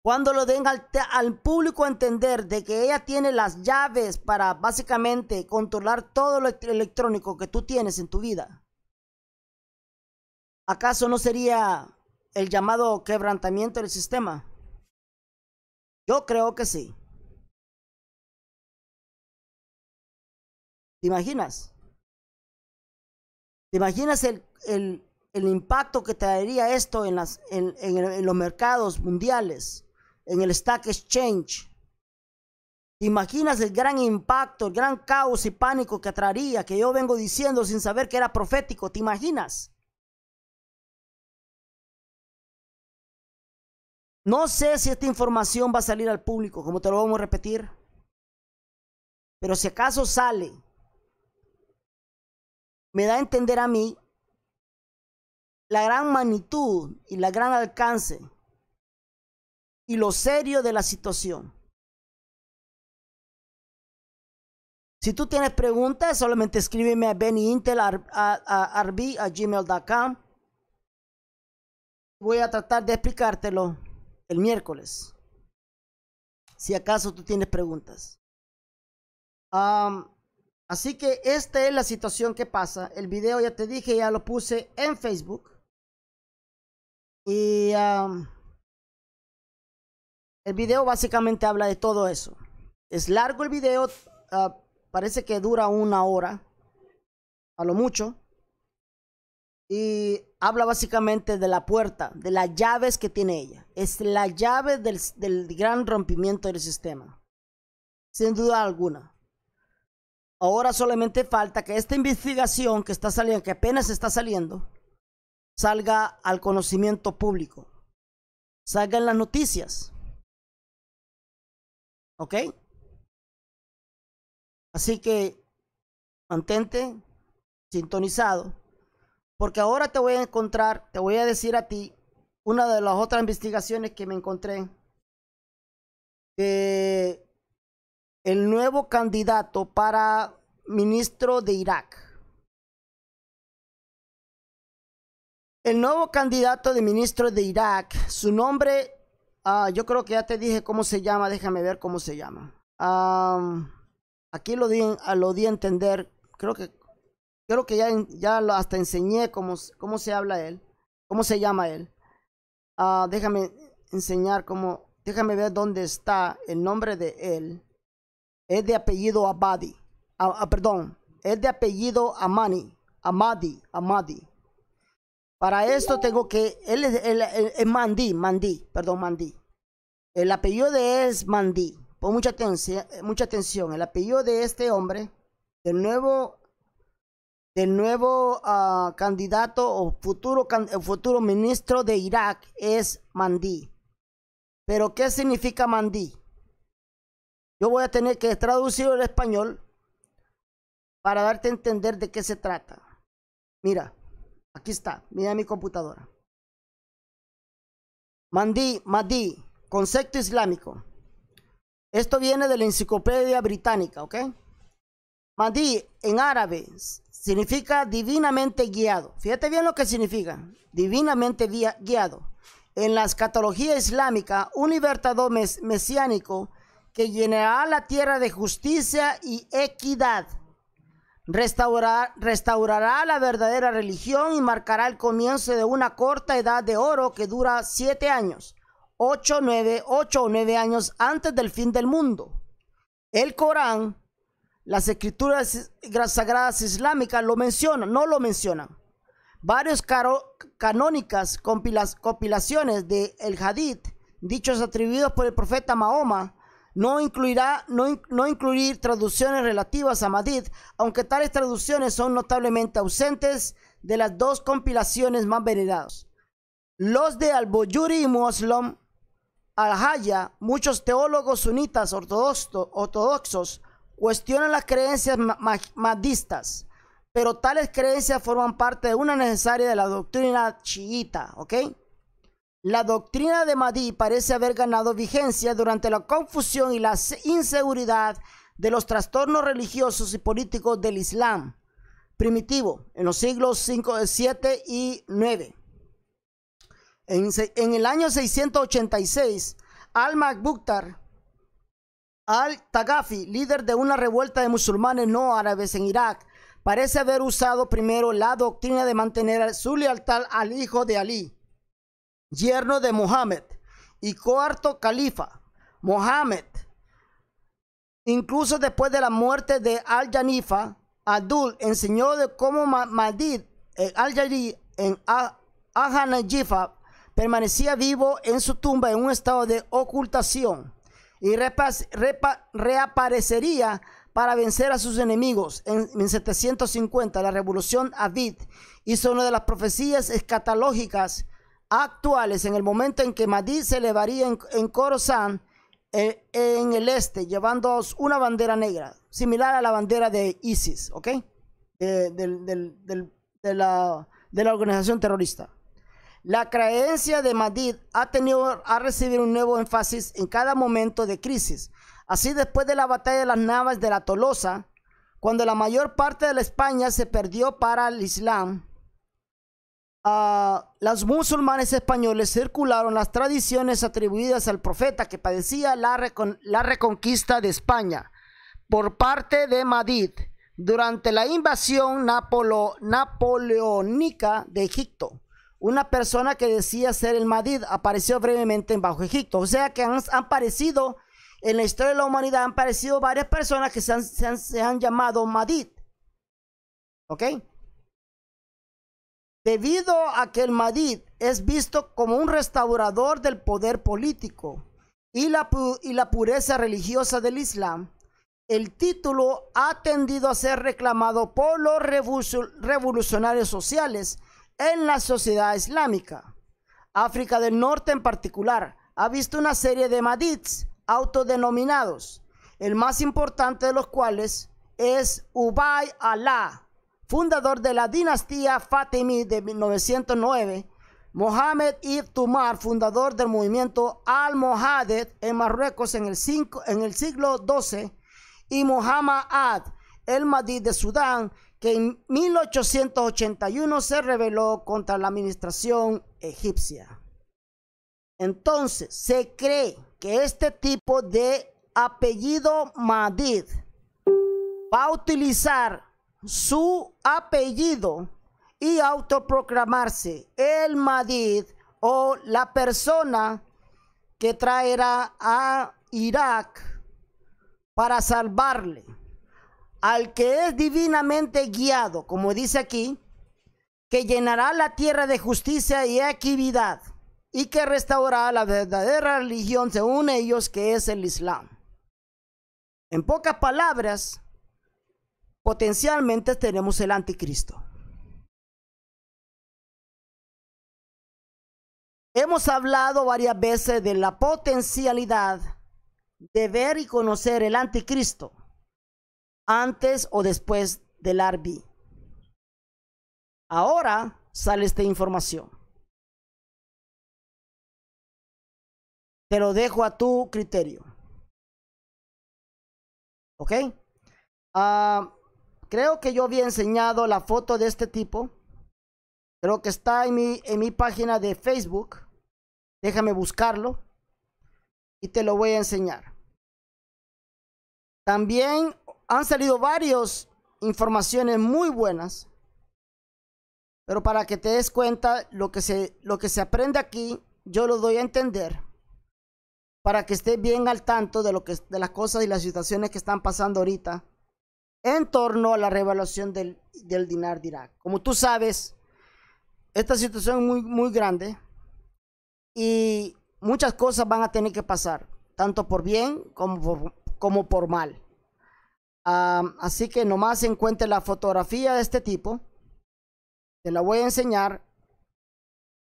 Cuando lo den al, público a entender de que ella tiene las llaves para básicamente controlar todo lo electrónico que tú tienes en tu vida, ¿acaso no sería el llamado quebrantamiento del sistema? Yo creo que sí. ¿Te imaginas? ¿Te imaginas el, impacto que traería esto en, las, en, en, los mercados mundiales, en el stock Exchange? ¿Te imaginas el gran impacto, el gran caos y pánico que traería, que yo vengo diciendo sin saber que era profético? ¿Te imaginas? No sé si esta información va a salir al público, como te lo vamos a repetir. Pero si acaso sale, me da a entender a mí la gran magnitud y la gran alcance y lo serio de la situación. Si tú tienes preguntas, solamente escríbeme a bennyintel.rb Voy a tratar de explicártelo miércoles. Si acaso tú tienes preguntas. así que esta es la situación que pasa. El video ya te dije, ya lo puse en Facebook. Y el video básicamente habla de todo eso. Es largo el video, ah, parece que dura una hora, a lo mucho y habla básicamente de la puerta, de las llaves que tiene ella. Es la llave del, gran rompimiento del sistema, sin duda alguna. Ahora solamente falta que esta investigación que está saliendo, que apenas está saliendo, salga al conocimiento público, salga en las noticias. ¿Ok? Así que mantente sintonizado porque ahora te voy a encontrar, te voy a decir a ti, una de las otras investigaciones que me encontré, el nuevo candidato para ministro de Irak, el nuevo candidato de ministro de Irak, su nombre, ah, yo creo que ya te dije cómo se llama, déjame ver cómo se llama. Ah, aquí lo di, lo di a entender, creo que creo que ya, ya hasta enseñé cómo, cómo se habla él, cómo se llama él. Ah, déjame enseñar cómo, déjame ver dónde está el nombre de él. Es de apellido Abadi, ah, ah perdón, es de apellido Amani, Amadi, Amadi. Para esto tengo que, él es, Mandi, Mandi, perdón, Mandi. El apellido de él es Mandi. Pon mucha, atención, mucha atención, el apellido de este hombre, de nuevo del nuevo ah, candidato o futuro, futuro ministro de Irak es Mandí. Pero ¿qué significa Mandí? Yo voy a tener que traducirlo al español para darte a entender de qué se trata. Mira, aquí está, mira mi computadora. Mandí, Mandí, concepto islámico. Esto viene de la enciclopedia británica, ¿ok? Mandí en árabe significa divinamente guiado. Fíjate bien lo que significa, divinamente guiado. En la escatología islámica, un libertador mesiánico que llenará la tierra de justicia y equidad, restaurar, restaurará la verdadera religión y marcará el comienzo de una corta edad de oro que dura siete años, ocho, nueve, ocho o nueve años antes del fin del mundo. El Corán las escrituras sagradas islámicas lo mencionan, no lo mencionan. Varios canónicas compilaciones de el Hadith, dichos atribuidos por el profeta Mahoma, no incluirá no, incluir traducciones relativas a Madid, aunque tales traducciones son notablemente ausentes de las dos compilaciones más veneradas. Los de Al-Boyuri y Muslim al-Haya, muchos teólogos sunitas ortodoxos cuestionan las creencias madistas, pero tales creencias forman parte de una necesaria de la doctrina chiita, ¿ok? La doctrina de Mahdi parece haber ganado vigencia durante la confusión y la inseguridad de los trastornos religiosos y políticos del Islam primitivo en los siglos 5, 7 y 9. En, el año 686, Al-Makbuktar al-Tagafi, líder de una revuelta de musulmanes no árabes en Irak, parece haber usado primero la doctrina de mantener su lealtad al hijo de Ali, yerno de Mohammed y cuarto califa, Mohammed. Incluso después de la muerte de Al-Janifa, Abdul enseñó de cómo Madid eh, Al-Jari en al-janifa permanecía vivo en su tumba en un estado de ocultación y reaparecería para vencer a sus enemigos. En 1750, la revolución Avid hizo una de las profecías escatológicas actuales en el momento en que Madí se elevaría en, en eh, en el este, llevando una bandera negra, similar a la bandera de ISIS, ¿ok? de la organización terrorista. La creencia de Madrid ha, tenido, a recibir un nuevo énfasis en cada momento de crisis. Así, después de la batalla de las Navas de la Tolosa, cuando la mayor parte de la España se perdió para el Islam, ah, las los musulmanes españoles circularon las tradiciones atribuidas al profeta que padecía la, la reconquista de España por parte de Madrid durante la invasión napoleónica de Egipto una persona que decía ser el Madid apareció brevemente en Bajo Egipto. O sea que han, aparecido, en la historia de la humanidad han aparecido varias personas que se han, llamado Madid. ¿Ok? Debido a que el Madid es visto como un restaurador del poder político y la, y la pureza religiosa del Islam, el título ha tendido a ser reclamado por los revolucionarios sociales en la sociedad islámica, África del Norte en particular, ha visto una serie de madids autodenominados, el más importante de los cuales es Ubay Allah, fundador de la dinastía Fatimí de 1909, Mohamed Ibn Tumar, fundador del movimiento al en Marruecos en el, en el siglo XII, y Muhammad Ad, el Madid de Sudán, que en 1881 se rebeló contra la administración egipcia. Entonces, se cree que este tipo de apellido Madid va a utilizar su apellido y autoproclamarse el Madid o la persona que traerá a Irak para salvarle al que es divinamente guiado, como dice aquí, que llenará la tierra de justicia y equidad, y que restaurará la verdadera religión según ellos, que es el Islam. En pocas palabras, potencialmente tenemos el anticristo. Hemos hablado varias veces de la potencialidad de ver y conocer el anticristo antes o después del ARBI. Ahora sale esta información. Te lo dejo a tu criterio. ¿Ok? Ah, creo que yo había enseñado la foto de este tipo. Creo que está en mi, en mi página de Facebook. Déjame buscarlo y te lo voy a enseñar. También han salido varias informaciones muy buenas, pero para que te des cuenta, lo que, se, lo que se aprende aquí, yo lo doy a entender, para que estés bien al tanto de, lo que, de las cosas y las situaciones que están pasando ahorita en torno a la revaluación del, del dinar de Irak. Como tú sabes, esta situación es muy, muy grande y muchas cosas van a tener que pasar, tanto por bien como como por mal así que nomás encuentre la fotografía de este tipo. Te la voy a enseñar.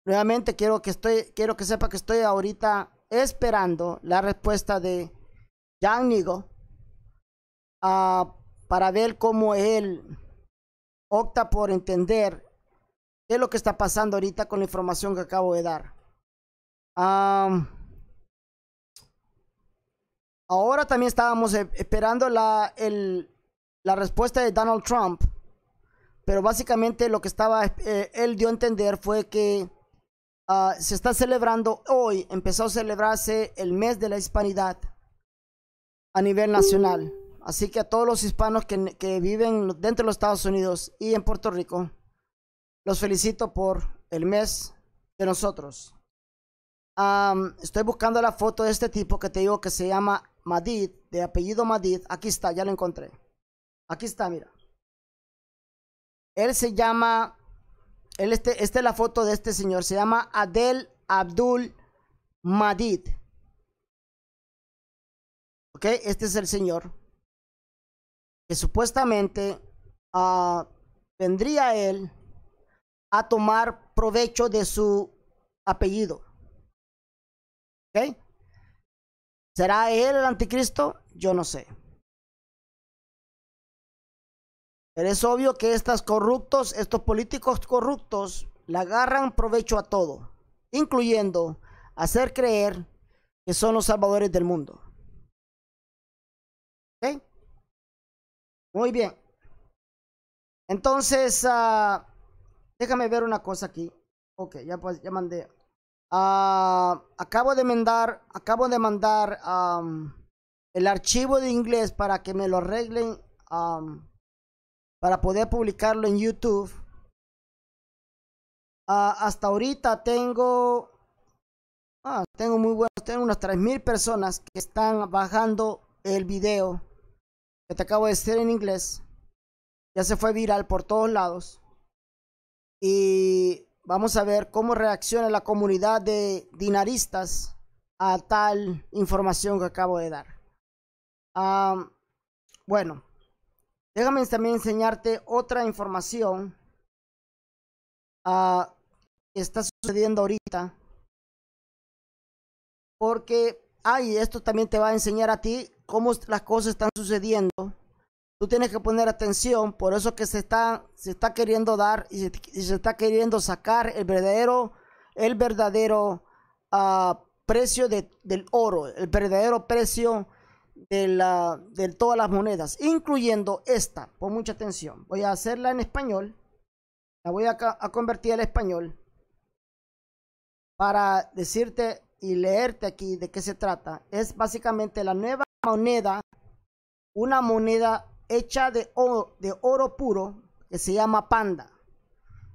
Nuevamente quiero que, estoy, quiero que sepa que estoy ahorita esperando la respuesta de Jan Nigo ah, para ver cómo él opta por entender qué es lo que está pasando ahorita con la información que acabo de dar. Ahora también estábamos e-, esperando la, la respuesta de Donald Trump, pero básicamente lo que estaba, eh, él dio a entender fue que ah, se está celebrando hoy, empezó a celebrarse el mes de la hispanidad a nivel nacional. Así que a todos los hispanos que, que viven dentro de los Estados Unidos y en Puerto Rico, los felicito por el mes de nosotros. estoy buscando la foto de este tipo que te digo que se llama Madid, de apellido Madid, aquí está, ya lo encontré. Aquí está, mira. Él se llama, él este, esta es la foto de este señor, se llama Adel Abdul Madid. ¿Ok? Este es el señor que supuestamente ah, vendría él a tomar provecho de su apellido. ¿Ok? ¿Será él el anticristo? Yo no sé. Pero es obvio que estos corruptos, estos políticos corruptos, le agarran provecho a todo, incluyendo hacer creer que son los salvadores del mundo. ¿Ok? Muy bien. Entonces, ah, déjame ver una cosa aquí. Ok, ya, pues, ya mandé. Ah, acabo de mandar, acabo de mandar el archivo de inglés para que me lo arreglen para poder publicarlo en YouTube. ah, hasta ahorita tengo, ah, tengo muy buenos, tengo unas 3.000 personas que están bajando el video que te acabo de decir en inglés. Ya se fue viral por todos lados. Y Vamos a ver cómo reacciona la comunidad de dinaristas a tal información que acabo de dar. bueno, déjame también enseñarte otra información que ah, está sucediendo ahorita. Porque, ay, esto también te va a enseñar a ti cómo las cosas están sucediendo Tú tienes que poner atención, por eso que se está, se está queriendo dar y se, está queriendo sacar el verdadero, el verdadero ah, precio del oro, el verdadero precio de, la, de todas las monedas, incluyendo esta. Pon mucha atención. Voy a hacerla en español. La voy a, a convertir al español para decirte y leerte aquí de qué se trata. Es básicamente la nueva moneda, una moneda hecha de oro, de oro puro que se llama Panda.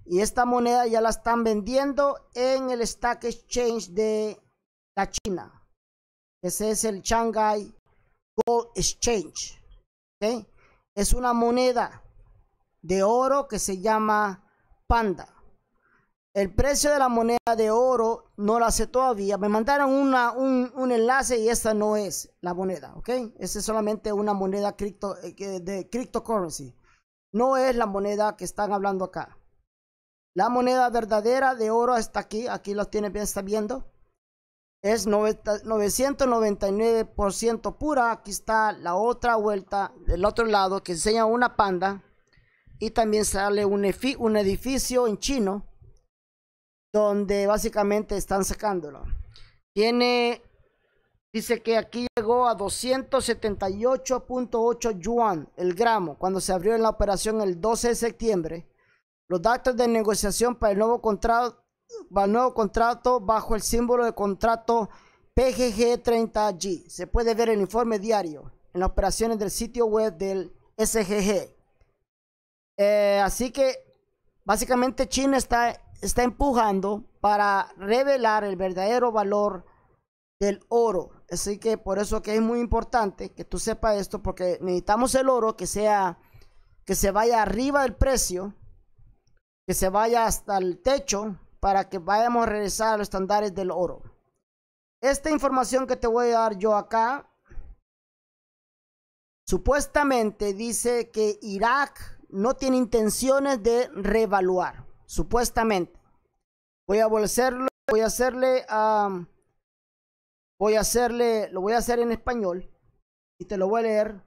Y esta moneda ya la están vendiendo en el Stack Exchange de la China. Ese es el Shanghai Gold Exchange. ¿okay? Es una moneda de oro que se llama Panda. El precio de la moneda de oro no la sé todavía. Me mandaron un, enlace y esta no es la moneda, ¿ok? Esa es solamente una moneda cripto, eh, de cryptocurrency. No es la moneda que están hablando acá. La moneda verdadera de oro está aquí. Aquí lo tienen bien, está viendo. Es 999% pura. Aquí está la otra vuelta del otro lado que enseña una panda. Y también sale un edificio en chino donde básicamente están sacándolo. Tiene, dice que aquí llegó a 278.8 yuan el gramo cuando se abrió en la operación el 12 de septiembre. Los datos de negociación para el nuevo contrato, nuevo contrato bajo el símbolo de contrato PGG30G. Se puede ver el informe diario en las operaciones del sitio web del SGG. Eh, así que básicamente China está está empujando para revelar el verdadero valor del oro. Así que por eso que es muy importante que tú sepas esto, porque necesitamos el oro que sea, que se vaya arriba del precio, que se vaya hasta el techo, para que vayamos a regresar a los estándares del oro. Esta información que te voy a dar yo acá, supuestamente dice que Irak no tiene intenciones de revaluar supuestamente. Voy a volverlo, voy a hacerle a... voy a hacerle, lo voy a hacer en español y te lo voy a leer.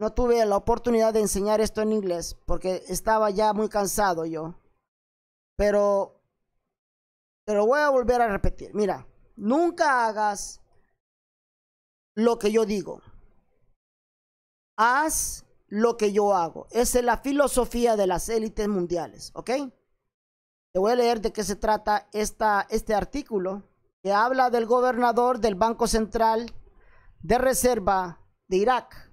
No tuve la oportunidad de enseñar esto en inglés porque estaba ya muy cansado yo. Pero pero voy a volver a repetir. Mira, nunca hagas lo que yo digo. Haz lo que yo hago. Esa es la filosofía de las élites mundiales, ¿ok? Te voy a leer de qué se trata este artículo que habla del gobernador del Banco Central de Reserva de Irak.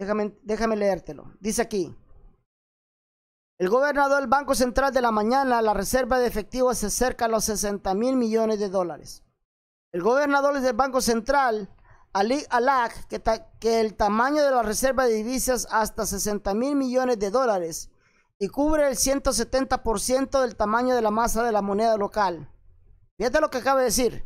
Déjame, leértelo. Dice aquí. El gobernador del Banco Central de la mañana, la reserva de efectivo se acerca a los 60 mil millones de dólares. El gobernador del Banco Central, Ali Alak, que, que el tamaño de la reserva de divisas hasta 60 mil millones de dólares y cubre el 170% del tamaño de la masa de la moneda local. Fíjate lo que acaba de decir.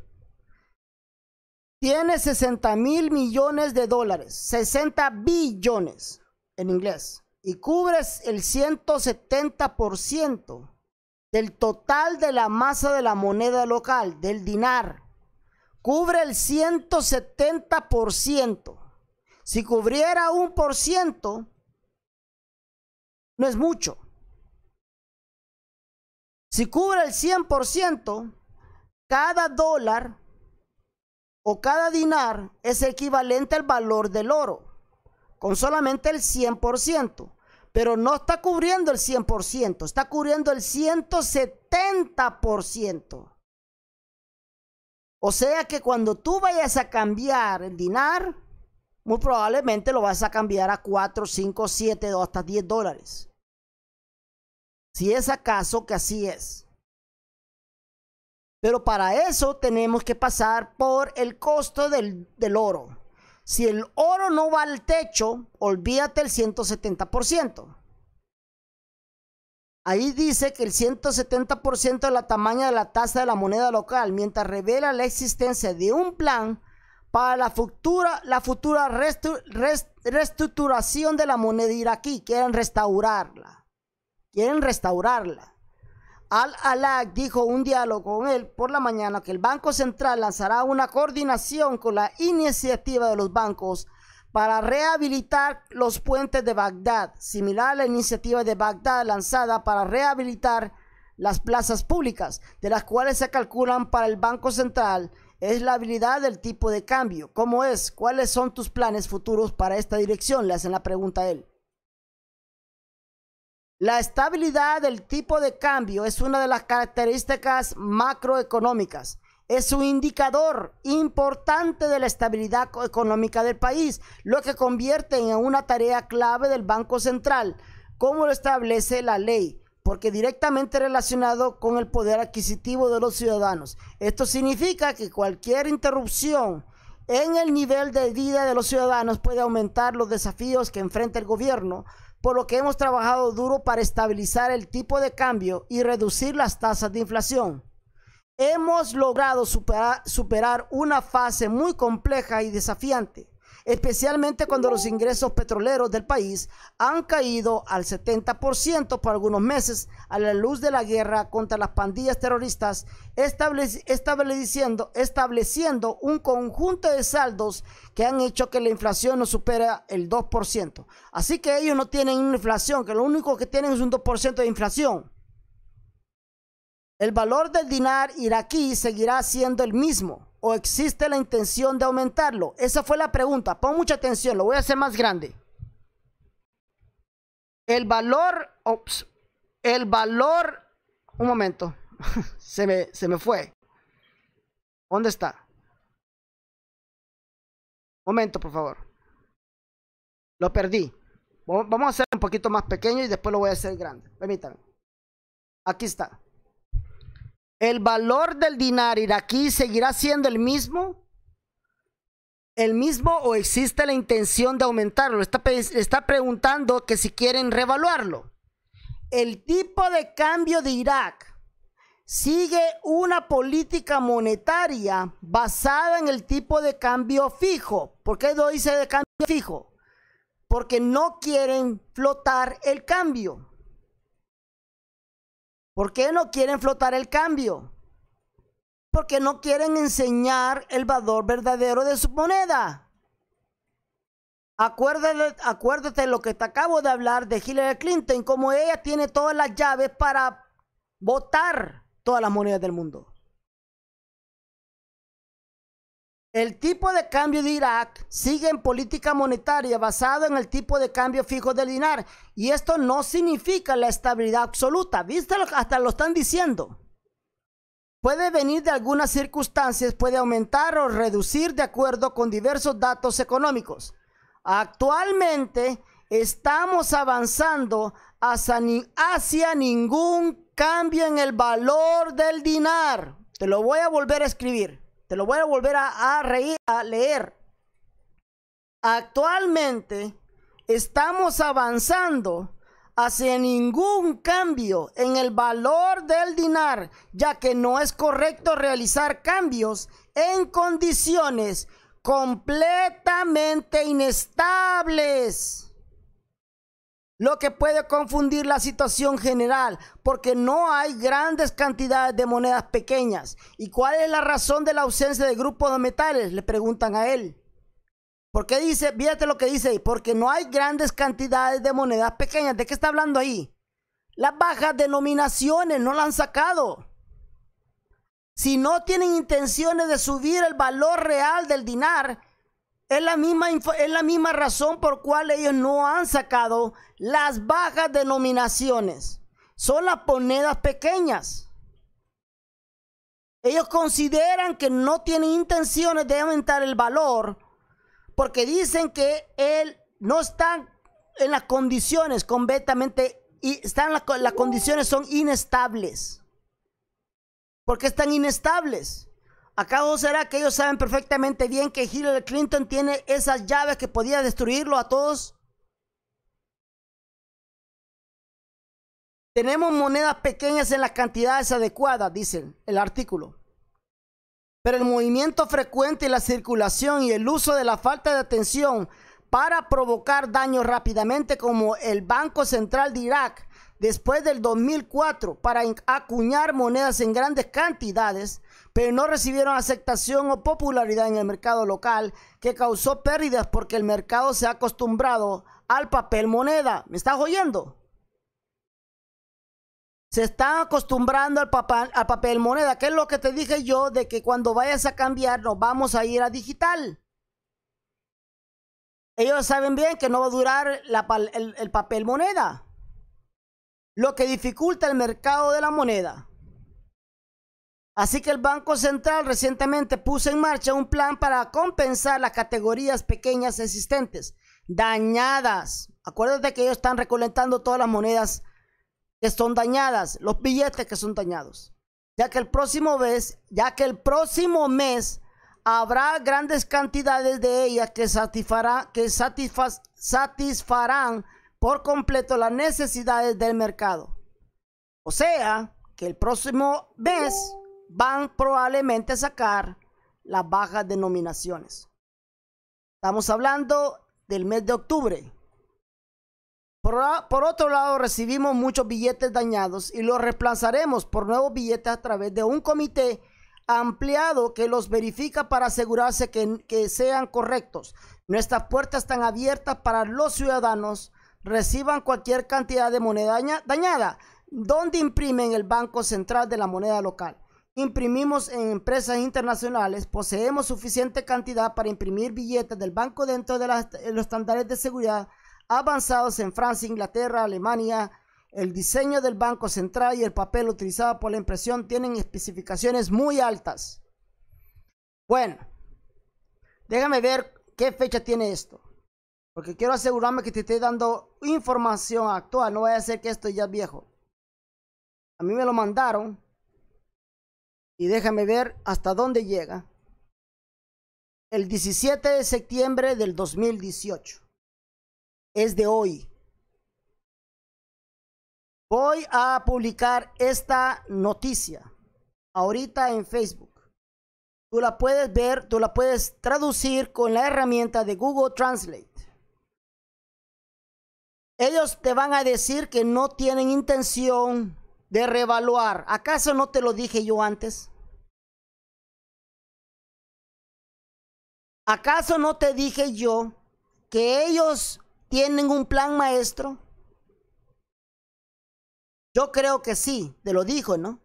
Tiene 60 mil millones de dólares, 60 billones en inglés, y cubre el 170% del total de la masa de la moneda local, del dinar. Cubre el 170%. Si cubriera un por ciento, no es mucho. Si cubre el 100%, cada dólar o cada dinar es equivalente al valor del oro, con solamente el 100%, pero no está cubriendo el 100%, está cubriendo el 170%. O sea que cuando tú vayas a cambiar el dinar, muy probablemente lo vas a cambiar a 4, 5, 7 o hasta 10 dólares. Si es acaso que así es. Pero para eso tenemos que pasar por el costo del, oro. Si el oro no va al techo, olvídate el 170%. Ahí dice que el 170% es la tamaño de la tasa de la moneda local, mientras revela la existencia de un plan para la futura, reestructuración de la moneda iraquí, quieren restaurarla quieren restaurarla. Al-Alaq dijo un diálogo con él por la mañana que el Banco Central lanzará una coordinación con la iniciativa de los bancos para rehabilitar los puentes de Bagdad, similar a la iniciativa de Bagdad lanzada para rehabilitar las plazas públicas, de las cuales se calculan para el Banco Central, es la habilidad del tipo de cambio. ¿Cómo es? ¿Cuáles son tus planes futuros para esta dirección? Le hacen la pregunta a él. La estabilidad del tipo de cambio es una de las características macroeconómicas. Es un indicador importante de la estabilidad económica del país, lo que convierte en una tarea clave del Banco Central, como lo establece la ley, porque directamente relacionado con el poder adquisitivo de los ciudadanos. Esto significa que cualquier interrupción en el nivel de vida de los ciudadanos puede aumentar los desafíos que enfrenta el gobierno por lo que hemos trabajado duro para estabilizar el tipo de cambio y reducir las tasas de inflación. Hemos logrado superar, una fase muy compleja y desafiante especialmente cuando los ingresos petroleros del país han caído al 70% por algunos meses a la luz de la guerra contra las pandillas terroristas, estableciendo, estableciendo un conjunto de saldos que han hecho que la inflación no supera el 2%. Así que ellos no tienen una inflación, que lo único que tienen es un 2% de inflación. El valor del dinar iraquí seguirá siendo el mismo o existe la intención de aumentarlo? Esa fue la pregunta. Pon mucha atención, lo voy a hacer más grande. El valor, ops, el valor, un momento, se me, se me fue. ¿Dónde está? Un Momento, por favor. Lo perdí. Vamos a hacer un poquito más pequeño y después lo voy a hacer grande. Permítanme. Aquí está. ¿El valor del dinar iraquí seguirá siendo el mismo? ¿El mismo o existe la intención de aumentarlo? Está, preguntando que si quieren revaluarlo. El tipo de cambio de Irak sigue una política monetaria basada en el tipo de cambio fijo. ¿Por qué dice de cambio fijo? Porque no quieren flotar el cambio. ¿Por qué no quieren flotar el cambio? Porque no quieren enseñar el valor verdadero de su moneda. Acuérdate, acuérdate lo que te acabo de hablar de Hillary Clinton, como ella tiene todas las llaves para votar todas las monedas del mundo. El tipo de cambio de Irak sigue en política monetaria basado en el tipo de cambio fijo del dinar y esto no significa la estabilidad absoluta. ¿Viste? Hasta lo están diciendo. Puede venir de algunas circunstancias, puede aumentar o reducir de acuerdo con diversos datos económicos. Actualmente estamos avanzando hacia ningún cambio en el valor del dinar. Te lo voy a volver a escribir. Te lo voy a volver a, reír, a leer. Actualmente estamos avanzando hacia ningún cambio en el valor del dinar, ya que no es correcto realizar cambios en condiciones completamente inestables lo que puede confundir la situación general, porque no hay grandes cantidades de monedas pequeñas. ¿Y cuál es la razón de la ausencia de grupos de metales? Le preguntan a él. Porque dice? Fíjate lo que dice, ahí. porque no hay grandes cantidades de monedas pequeñas. ¿De qué está hablando ahí? Las bajas denominaciones no la han sacado. Si no tienen intenciones de subir el valor real del dinar, es la, misma, es la misma razón por cual ellos no han sacado las bajas denominaciones. Son las monedas pequeñas. Ellos consideran que no tienen intenciones de aumentar el valor porque dicen que él no están en las condiciones completamente y están las, las condiciones son inestables. ¿Por qué están inestables? ¿Acaso será que ellos saben perfectamente bien que Hillary Clinton tiene esas llaves que podía destruirlo a todos? Tenemos monedas pequeñas en las cantidades adecuadas, dice el artículo. Pero el movimiento frecuente y la circulación y el uso de la falta de atención para provocar daño rápidamente como el Banco Central de Irak después del 2004 para acuñar monedas en grandes cantidades pero no recibieron aceptación o popularidad en el mercado local, que causó pérdidas porque el mercado se ha acostumbrado al papel moneda. ¿Me estás oyendo? Se están acostumbrando al, papel, moneda, que es lo que te dije yo de que cuando vayas a cambiar nos vamos a ir a digital. Ellos saben bien que no va a durar el papel moneda, lo que dificulta el mercado de la moneda. Así que el Banco Central recientemente puso en marcha un plan para compensar las categorías pequeñas existentes, dañadas. Acuérdate que ellos están recolectando todas las monedas que son dañadas, los billetes que son dañados. Ya que el próximo mes, ya que el próximo mes habrá grandes cantidades de ellas que, que satisfarán por completo las necesidades del mercado. O sea, que el próximo mes van probablemente a sacar las bajas denominaciones. Estamos hablando del mes de octubre. Por, otro lado, recibimos muchos billetes dañados y los reemplazaremos por nuevos billetes a través de un comité ampliado que los verifica para asegurarse que, sean correctos. Nuestras puertas están abiertas para los ciudadanos reciban cualquier cantidad de moneda dañada, donde imprimen el Banco Central de la Moneda Local imprimimos en empresas internacionales, poseemos suficiente cantidad para imprimir billetes del banco dentro de los estándares de seguridad avanzados en Francia, Inglaterra, Alemania. El diseño del banco central y el papel utilizado por la impresión tienen especificaciones muy altas. Bueno, déjame ver qué fecha tiene esto. Porque quiero asegurarme que te estoy dando información actual. No vaya a ser que esto ya es viejo. A mí me lo mandaron y déjame ver hasta dónde llega. El 17 de septiembre del 2018. Es de hoy. Voy a publicar esta noticia ahorita en Facebook. Tú la puedes ver, tú la puedes traducir con la herramienta de Google Translate. Ellos te van a decir que no tienen intención de revaluar. ¿Acaso no te lo dije yo antes? ¿Acaso no te dije yo que ellos tienen un plan maestro? Yo creo que sí, te lo dijo, ¿no?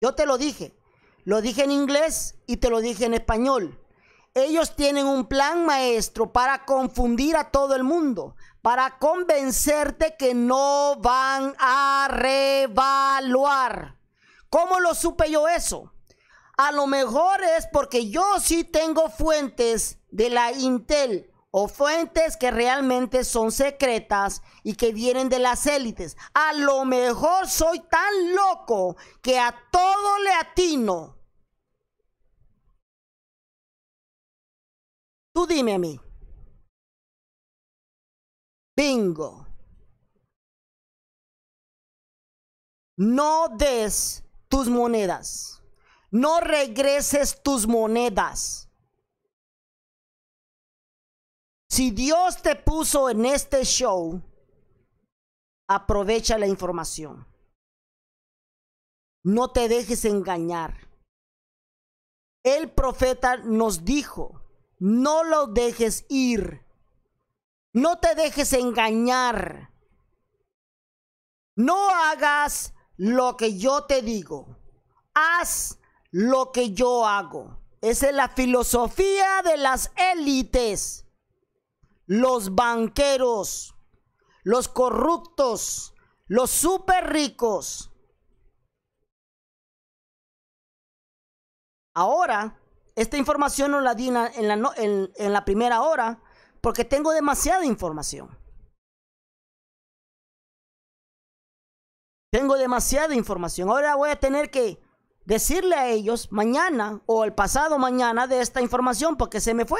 Yo te lo dije. Lo dije en inglés y te lo dije en español. Ellos tienen un plan maestro para confundir a todo el mundo, para convencerte que no van a revaluar. ¿Cómo lo supe yo eso? A lo mejor es porque yo sí tengo fuentes de la Intel o fuentes que realmente son secretas y que vienen de las élites. A lo mejor soy tan loco que a todo le atino. Tú dime a mí. Bingo. No des tus monedas. No regreses tus monedas. Si Dios te puso en este show, aprovecha la información. No te dejes engañar. El profeta nos dijo, no lo dejes ir. No te dejes engañar. No hagas lo que yo te digo. Haz lo que yo hago. Esa es la filosofía de las élites los banqueros, los corruptos, los súper ricos. Ahora, esta información no la di en la, en la primera hora porque tengo demasiada información. Tengo demasiada información. Ahora voy a tener que decirle a ellos mañana o el pasado mañana de esta información porque se me fue.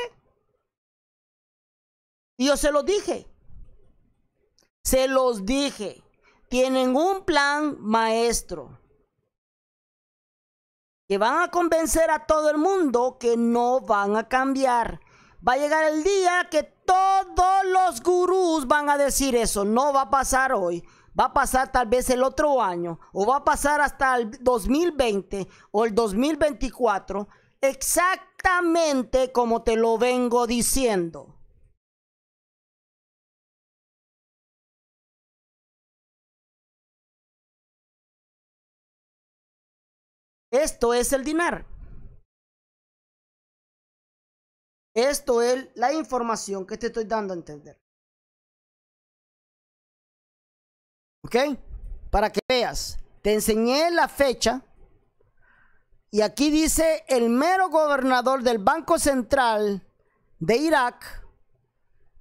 Y yo se los dije. Se los dije. Tienen un plan maestro. Que van a convencer a todo el mundo que no van a cambiar. Va a llegar el día que todos los gurús van a decir eso. No va a pasar hoy. Va a pasar tal vez el otro año. O va a pasar hasta el 2020 o el 2024. Exactamente como te lo vengo diciendo. Esto es el dinar. Esto es la información que te estoy dando a entender. ¿Ok? Para que veas, te enseñé la fecha y aquí dice el mero gobernador del Banco Central de Irak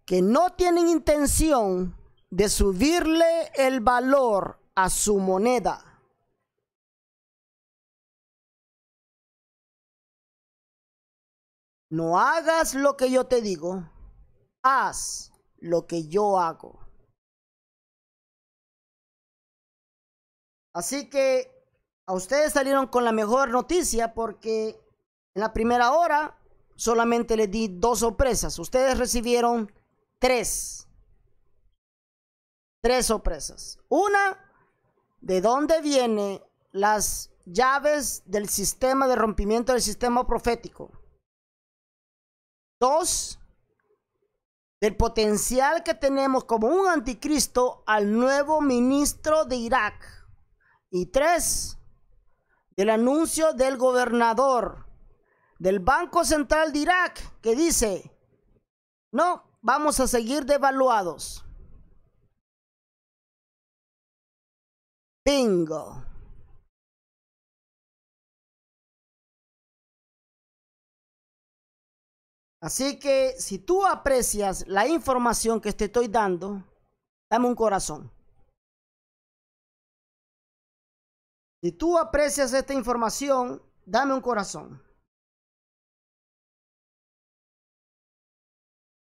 que no tienen intención de subirle el valor a su moneda. no hagas lo que yo te digo, haz lo que yo hago. Así que a ustedes salieron con la mejor noticia porque en la primera hora solamente les di dos sorpresas. Ustedes recibieron tres. Tres sorpresas. Una, de dónde vienen las llaves del sistema de rompimiento del sistema profético. Dos, del potencial que tenemos como un anticristo al nuevo ministro de Irak. Y tres, del anuncio del gobernador del Banco Central de Irak que dice, no, vamos a seguir devaluados. Bingo. Así que si tú aprecias la información que te estoy dando, dame un corazón. Si tú aprecias esta información, dame un corazón.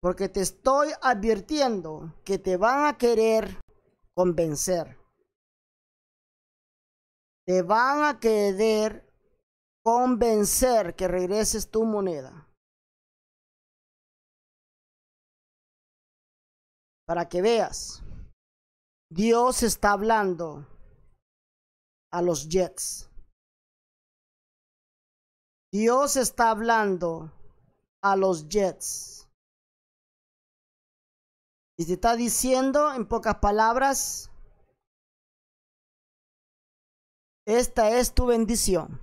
Porque te estoy advirtiendo que te van a querer convencer. Te van a querer convencer que regreses tu moneda. para que veas. Dios está hablando a los Jets. Dios está hablando a los Jets. Y te está diciendo, en pocas palabras, esta es tu bendición.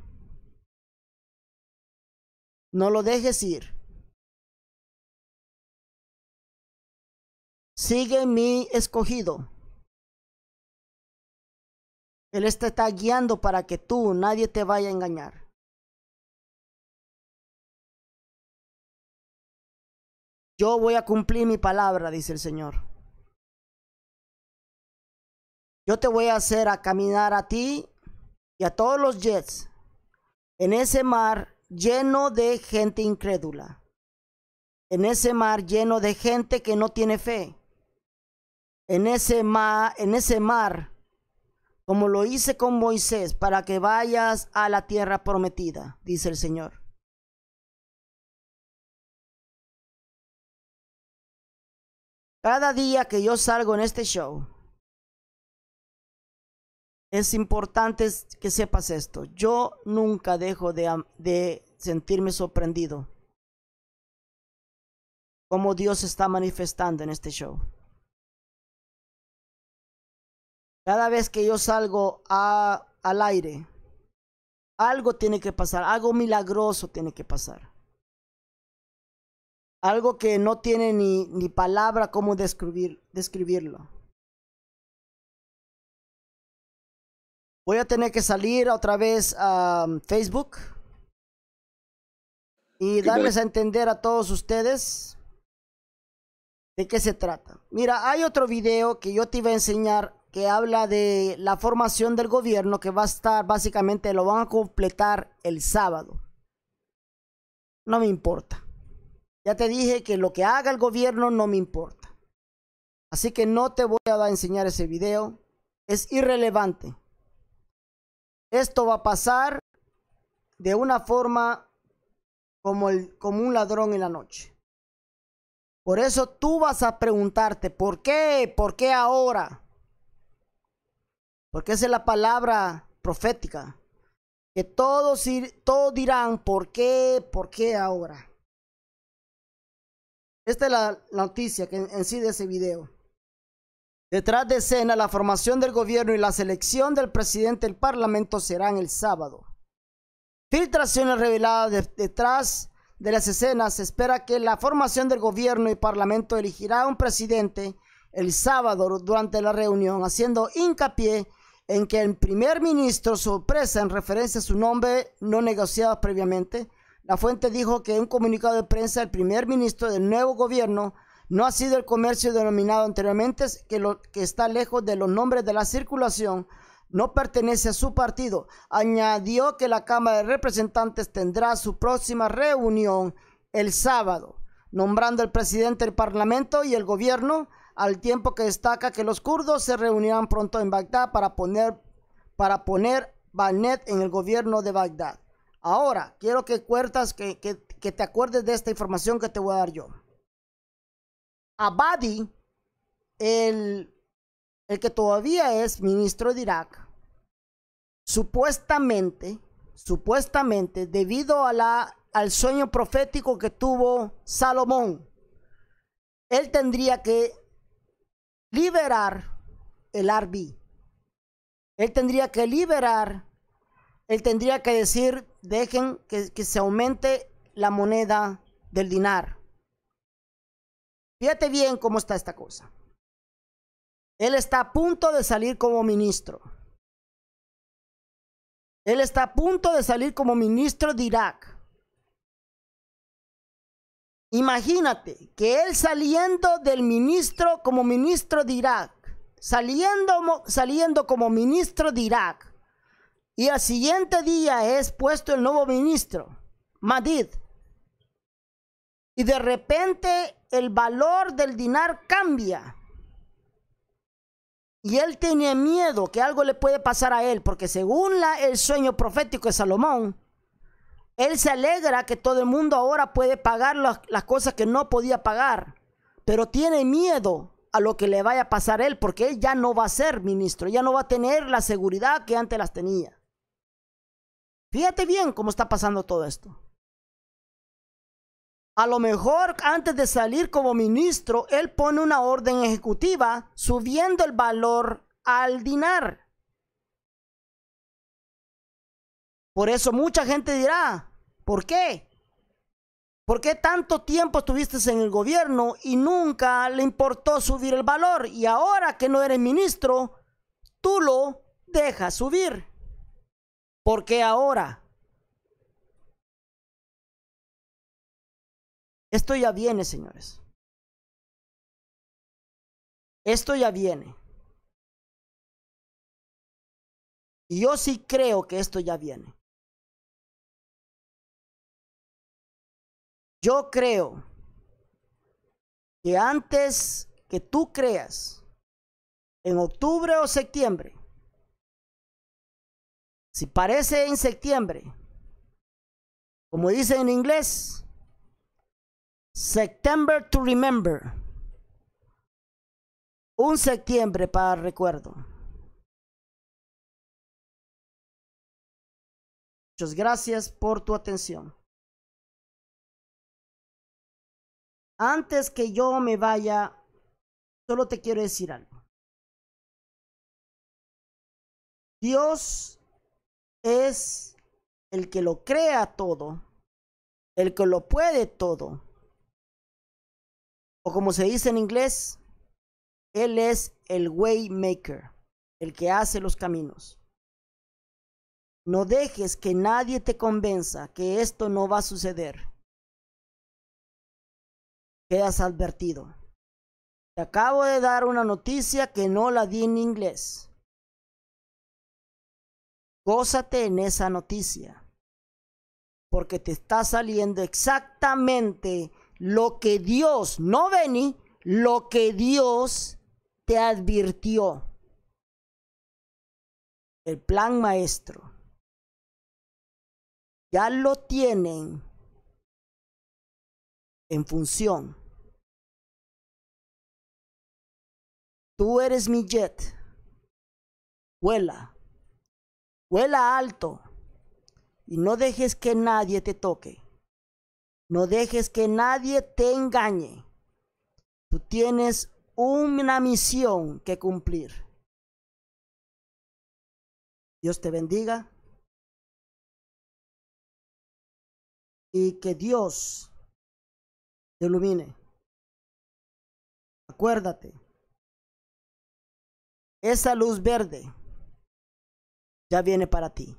No lo dejes ir. Sigue mi escogido. Él te está guiando para que tú, nadie te vaya a engañar. Yo voy a cumplir mi palabra, dice el Señor. Yo te voy a hacer a caminar a ti y a todos los jets en ese mar lleno de gente incrédula, en ese mar lleno de gente que no tiene fe en ese, mar, como lo hice con Moisés, para que vayas a la tierra prometida, dice el Señor. Cada día que yo salgo en este show, es importante que sepas esto. Yo nunca dejo de, de sentirme sorprendido como Dios está manifestando en este show. Cada vez que yo salgo al aire, algo tiene que pasar, algo milagroso tiene que pasar. Algo que no tiene ni, palabra cómo describirlo. Voy a tener que salir otra vez a um, Facebook y darles a entender a todos ustedes de qué se trata. Mira, hay otro video que yo te iba a enseñar que habla de la formación del gobierno que va a estar básicamente, lo van a completar el sábado. No me importa. Ya te dije que lo que haga el gobierno no me importa. Así que no te voy a enseñar ese video. Es irrelevante. Esto va a pasar de una forma como, el, como un ladrón en la noche. Por eso tú vas a preguntarte, ¿por qué? ¿Por qué ahora? porque esa es la palabra profética. Que todos, todos dirán, ¿por qué? ¿Por qué ahora? Esta es la noticia que en sí de ese video. Detrás de escena, la formación del gobierno y la selección del presidente del parlamento serán el sábado. Filtraciones reveladas detrás de las escenas. Se espera que la formación del gobierno y parlamento elegirá un presidente el sábado durante la reunión, haciendo hincapié en que el primer ministro sorpresa en referencia a su nombre no negociado previamente. La fuente dijo que en un comunicado de prensa el primer ministro del nuevo gobierno no ha sido el comercio denominado anteriormente, que, lo, que está lejos de los nombres de la circulación, no pertenece a su partido. Añadió que la Cámara de Representantes tendrá su próxima reunión el sábado, nombrando el presidente del Parlamento y el gobierno al tiempo que destaca que los kurdos se reunirán pronto en Bagdad para poner, para poner en el gobierno de Bagdad. Ahora, quiero que, cuertas, que, te acuerdes de esta información que te voy a dar yo. Abadi, el, el que todavía es ministro de Irak, supuestamente, supuestamente, debido a la, al sueño profético que tuvo Salomón, él tendría que liberar el ARBI Él tendría que liberar, él tendría que decir, dejen que, que se aumente la moneda del dinar. Fíjate bien cómo está esta cosa. Él está a punto de salir como ministro. Él está a punto de salir como ministro de Irak. Imagínate que él saliendo del ministro como ministro de Irak, saliendo, saliendo como ministro de Irak, y al siguiente día es puesto el nuevo ministro, Madid. Y de repente el valor del dinar cambia. Y él tiene miedo que algo le puede pasar a él, porque según la, el sueño profético de Salomón, él se alegra que todo el mundo ahora puede pagar las, cosas que no podía pagar, pero tiene miedo a lo que le vaya a pasar a él, porque él ya no va a ser ministro, ya no va a tener la seguridad que antes las tenía. Fíjate bien cómo está pasando todo esto. A lo mejor antes de salir como ministro, él pone una orden ejecutiva subiendo el valor al dinar. Por eso mucha gente dirá, ¿por qué? ¿Por qué tanto tiempo estuviste en el gobierno y nunca le importó subir el valor? Y ahora que no eres ministro, tú lo dejas subir. ¿Por qué ahora? Esto ya viene, señores. Esto ya viene. Y yo sí creo que esto ya viene. Yo creo que antes que tú creas, en octubre o septiembre, si parece en septiembre, como dice en inglés, September to remember. Un septiembre para recuerdo. Muchas gracias por tu atención. Antes que yo me vaya, solo te quiero decir algo. Dios es el que lo crea todo, el que lo puede todo. O como se dice en inglés, Él es el way maker, el que hace los caminos. No dejes que nadie te convenza que esto no va a suceder quedas advertido. Te acabo de dar una noticia que no la di en inglés. Gózate en esa noticia, porque te está saliendo exactamente lo que Dios, no vení, lo que Dios te advirtió. El plan maestro. Ya lo tienen en función. Tú eres mi jet. Vuela. Vuela alto. Y no dejes que nadie te toque. No dejes que nadie te engañe. Tú tienes una misión que cumplir. Dios te bendiga. Y que Dios te ilumine. Acuérdate, esa luz verde ya viene para ti.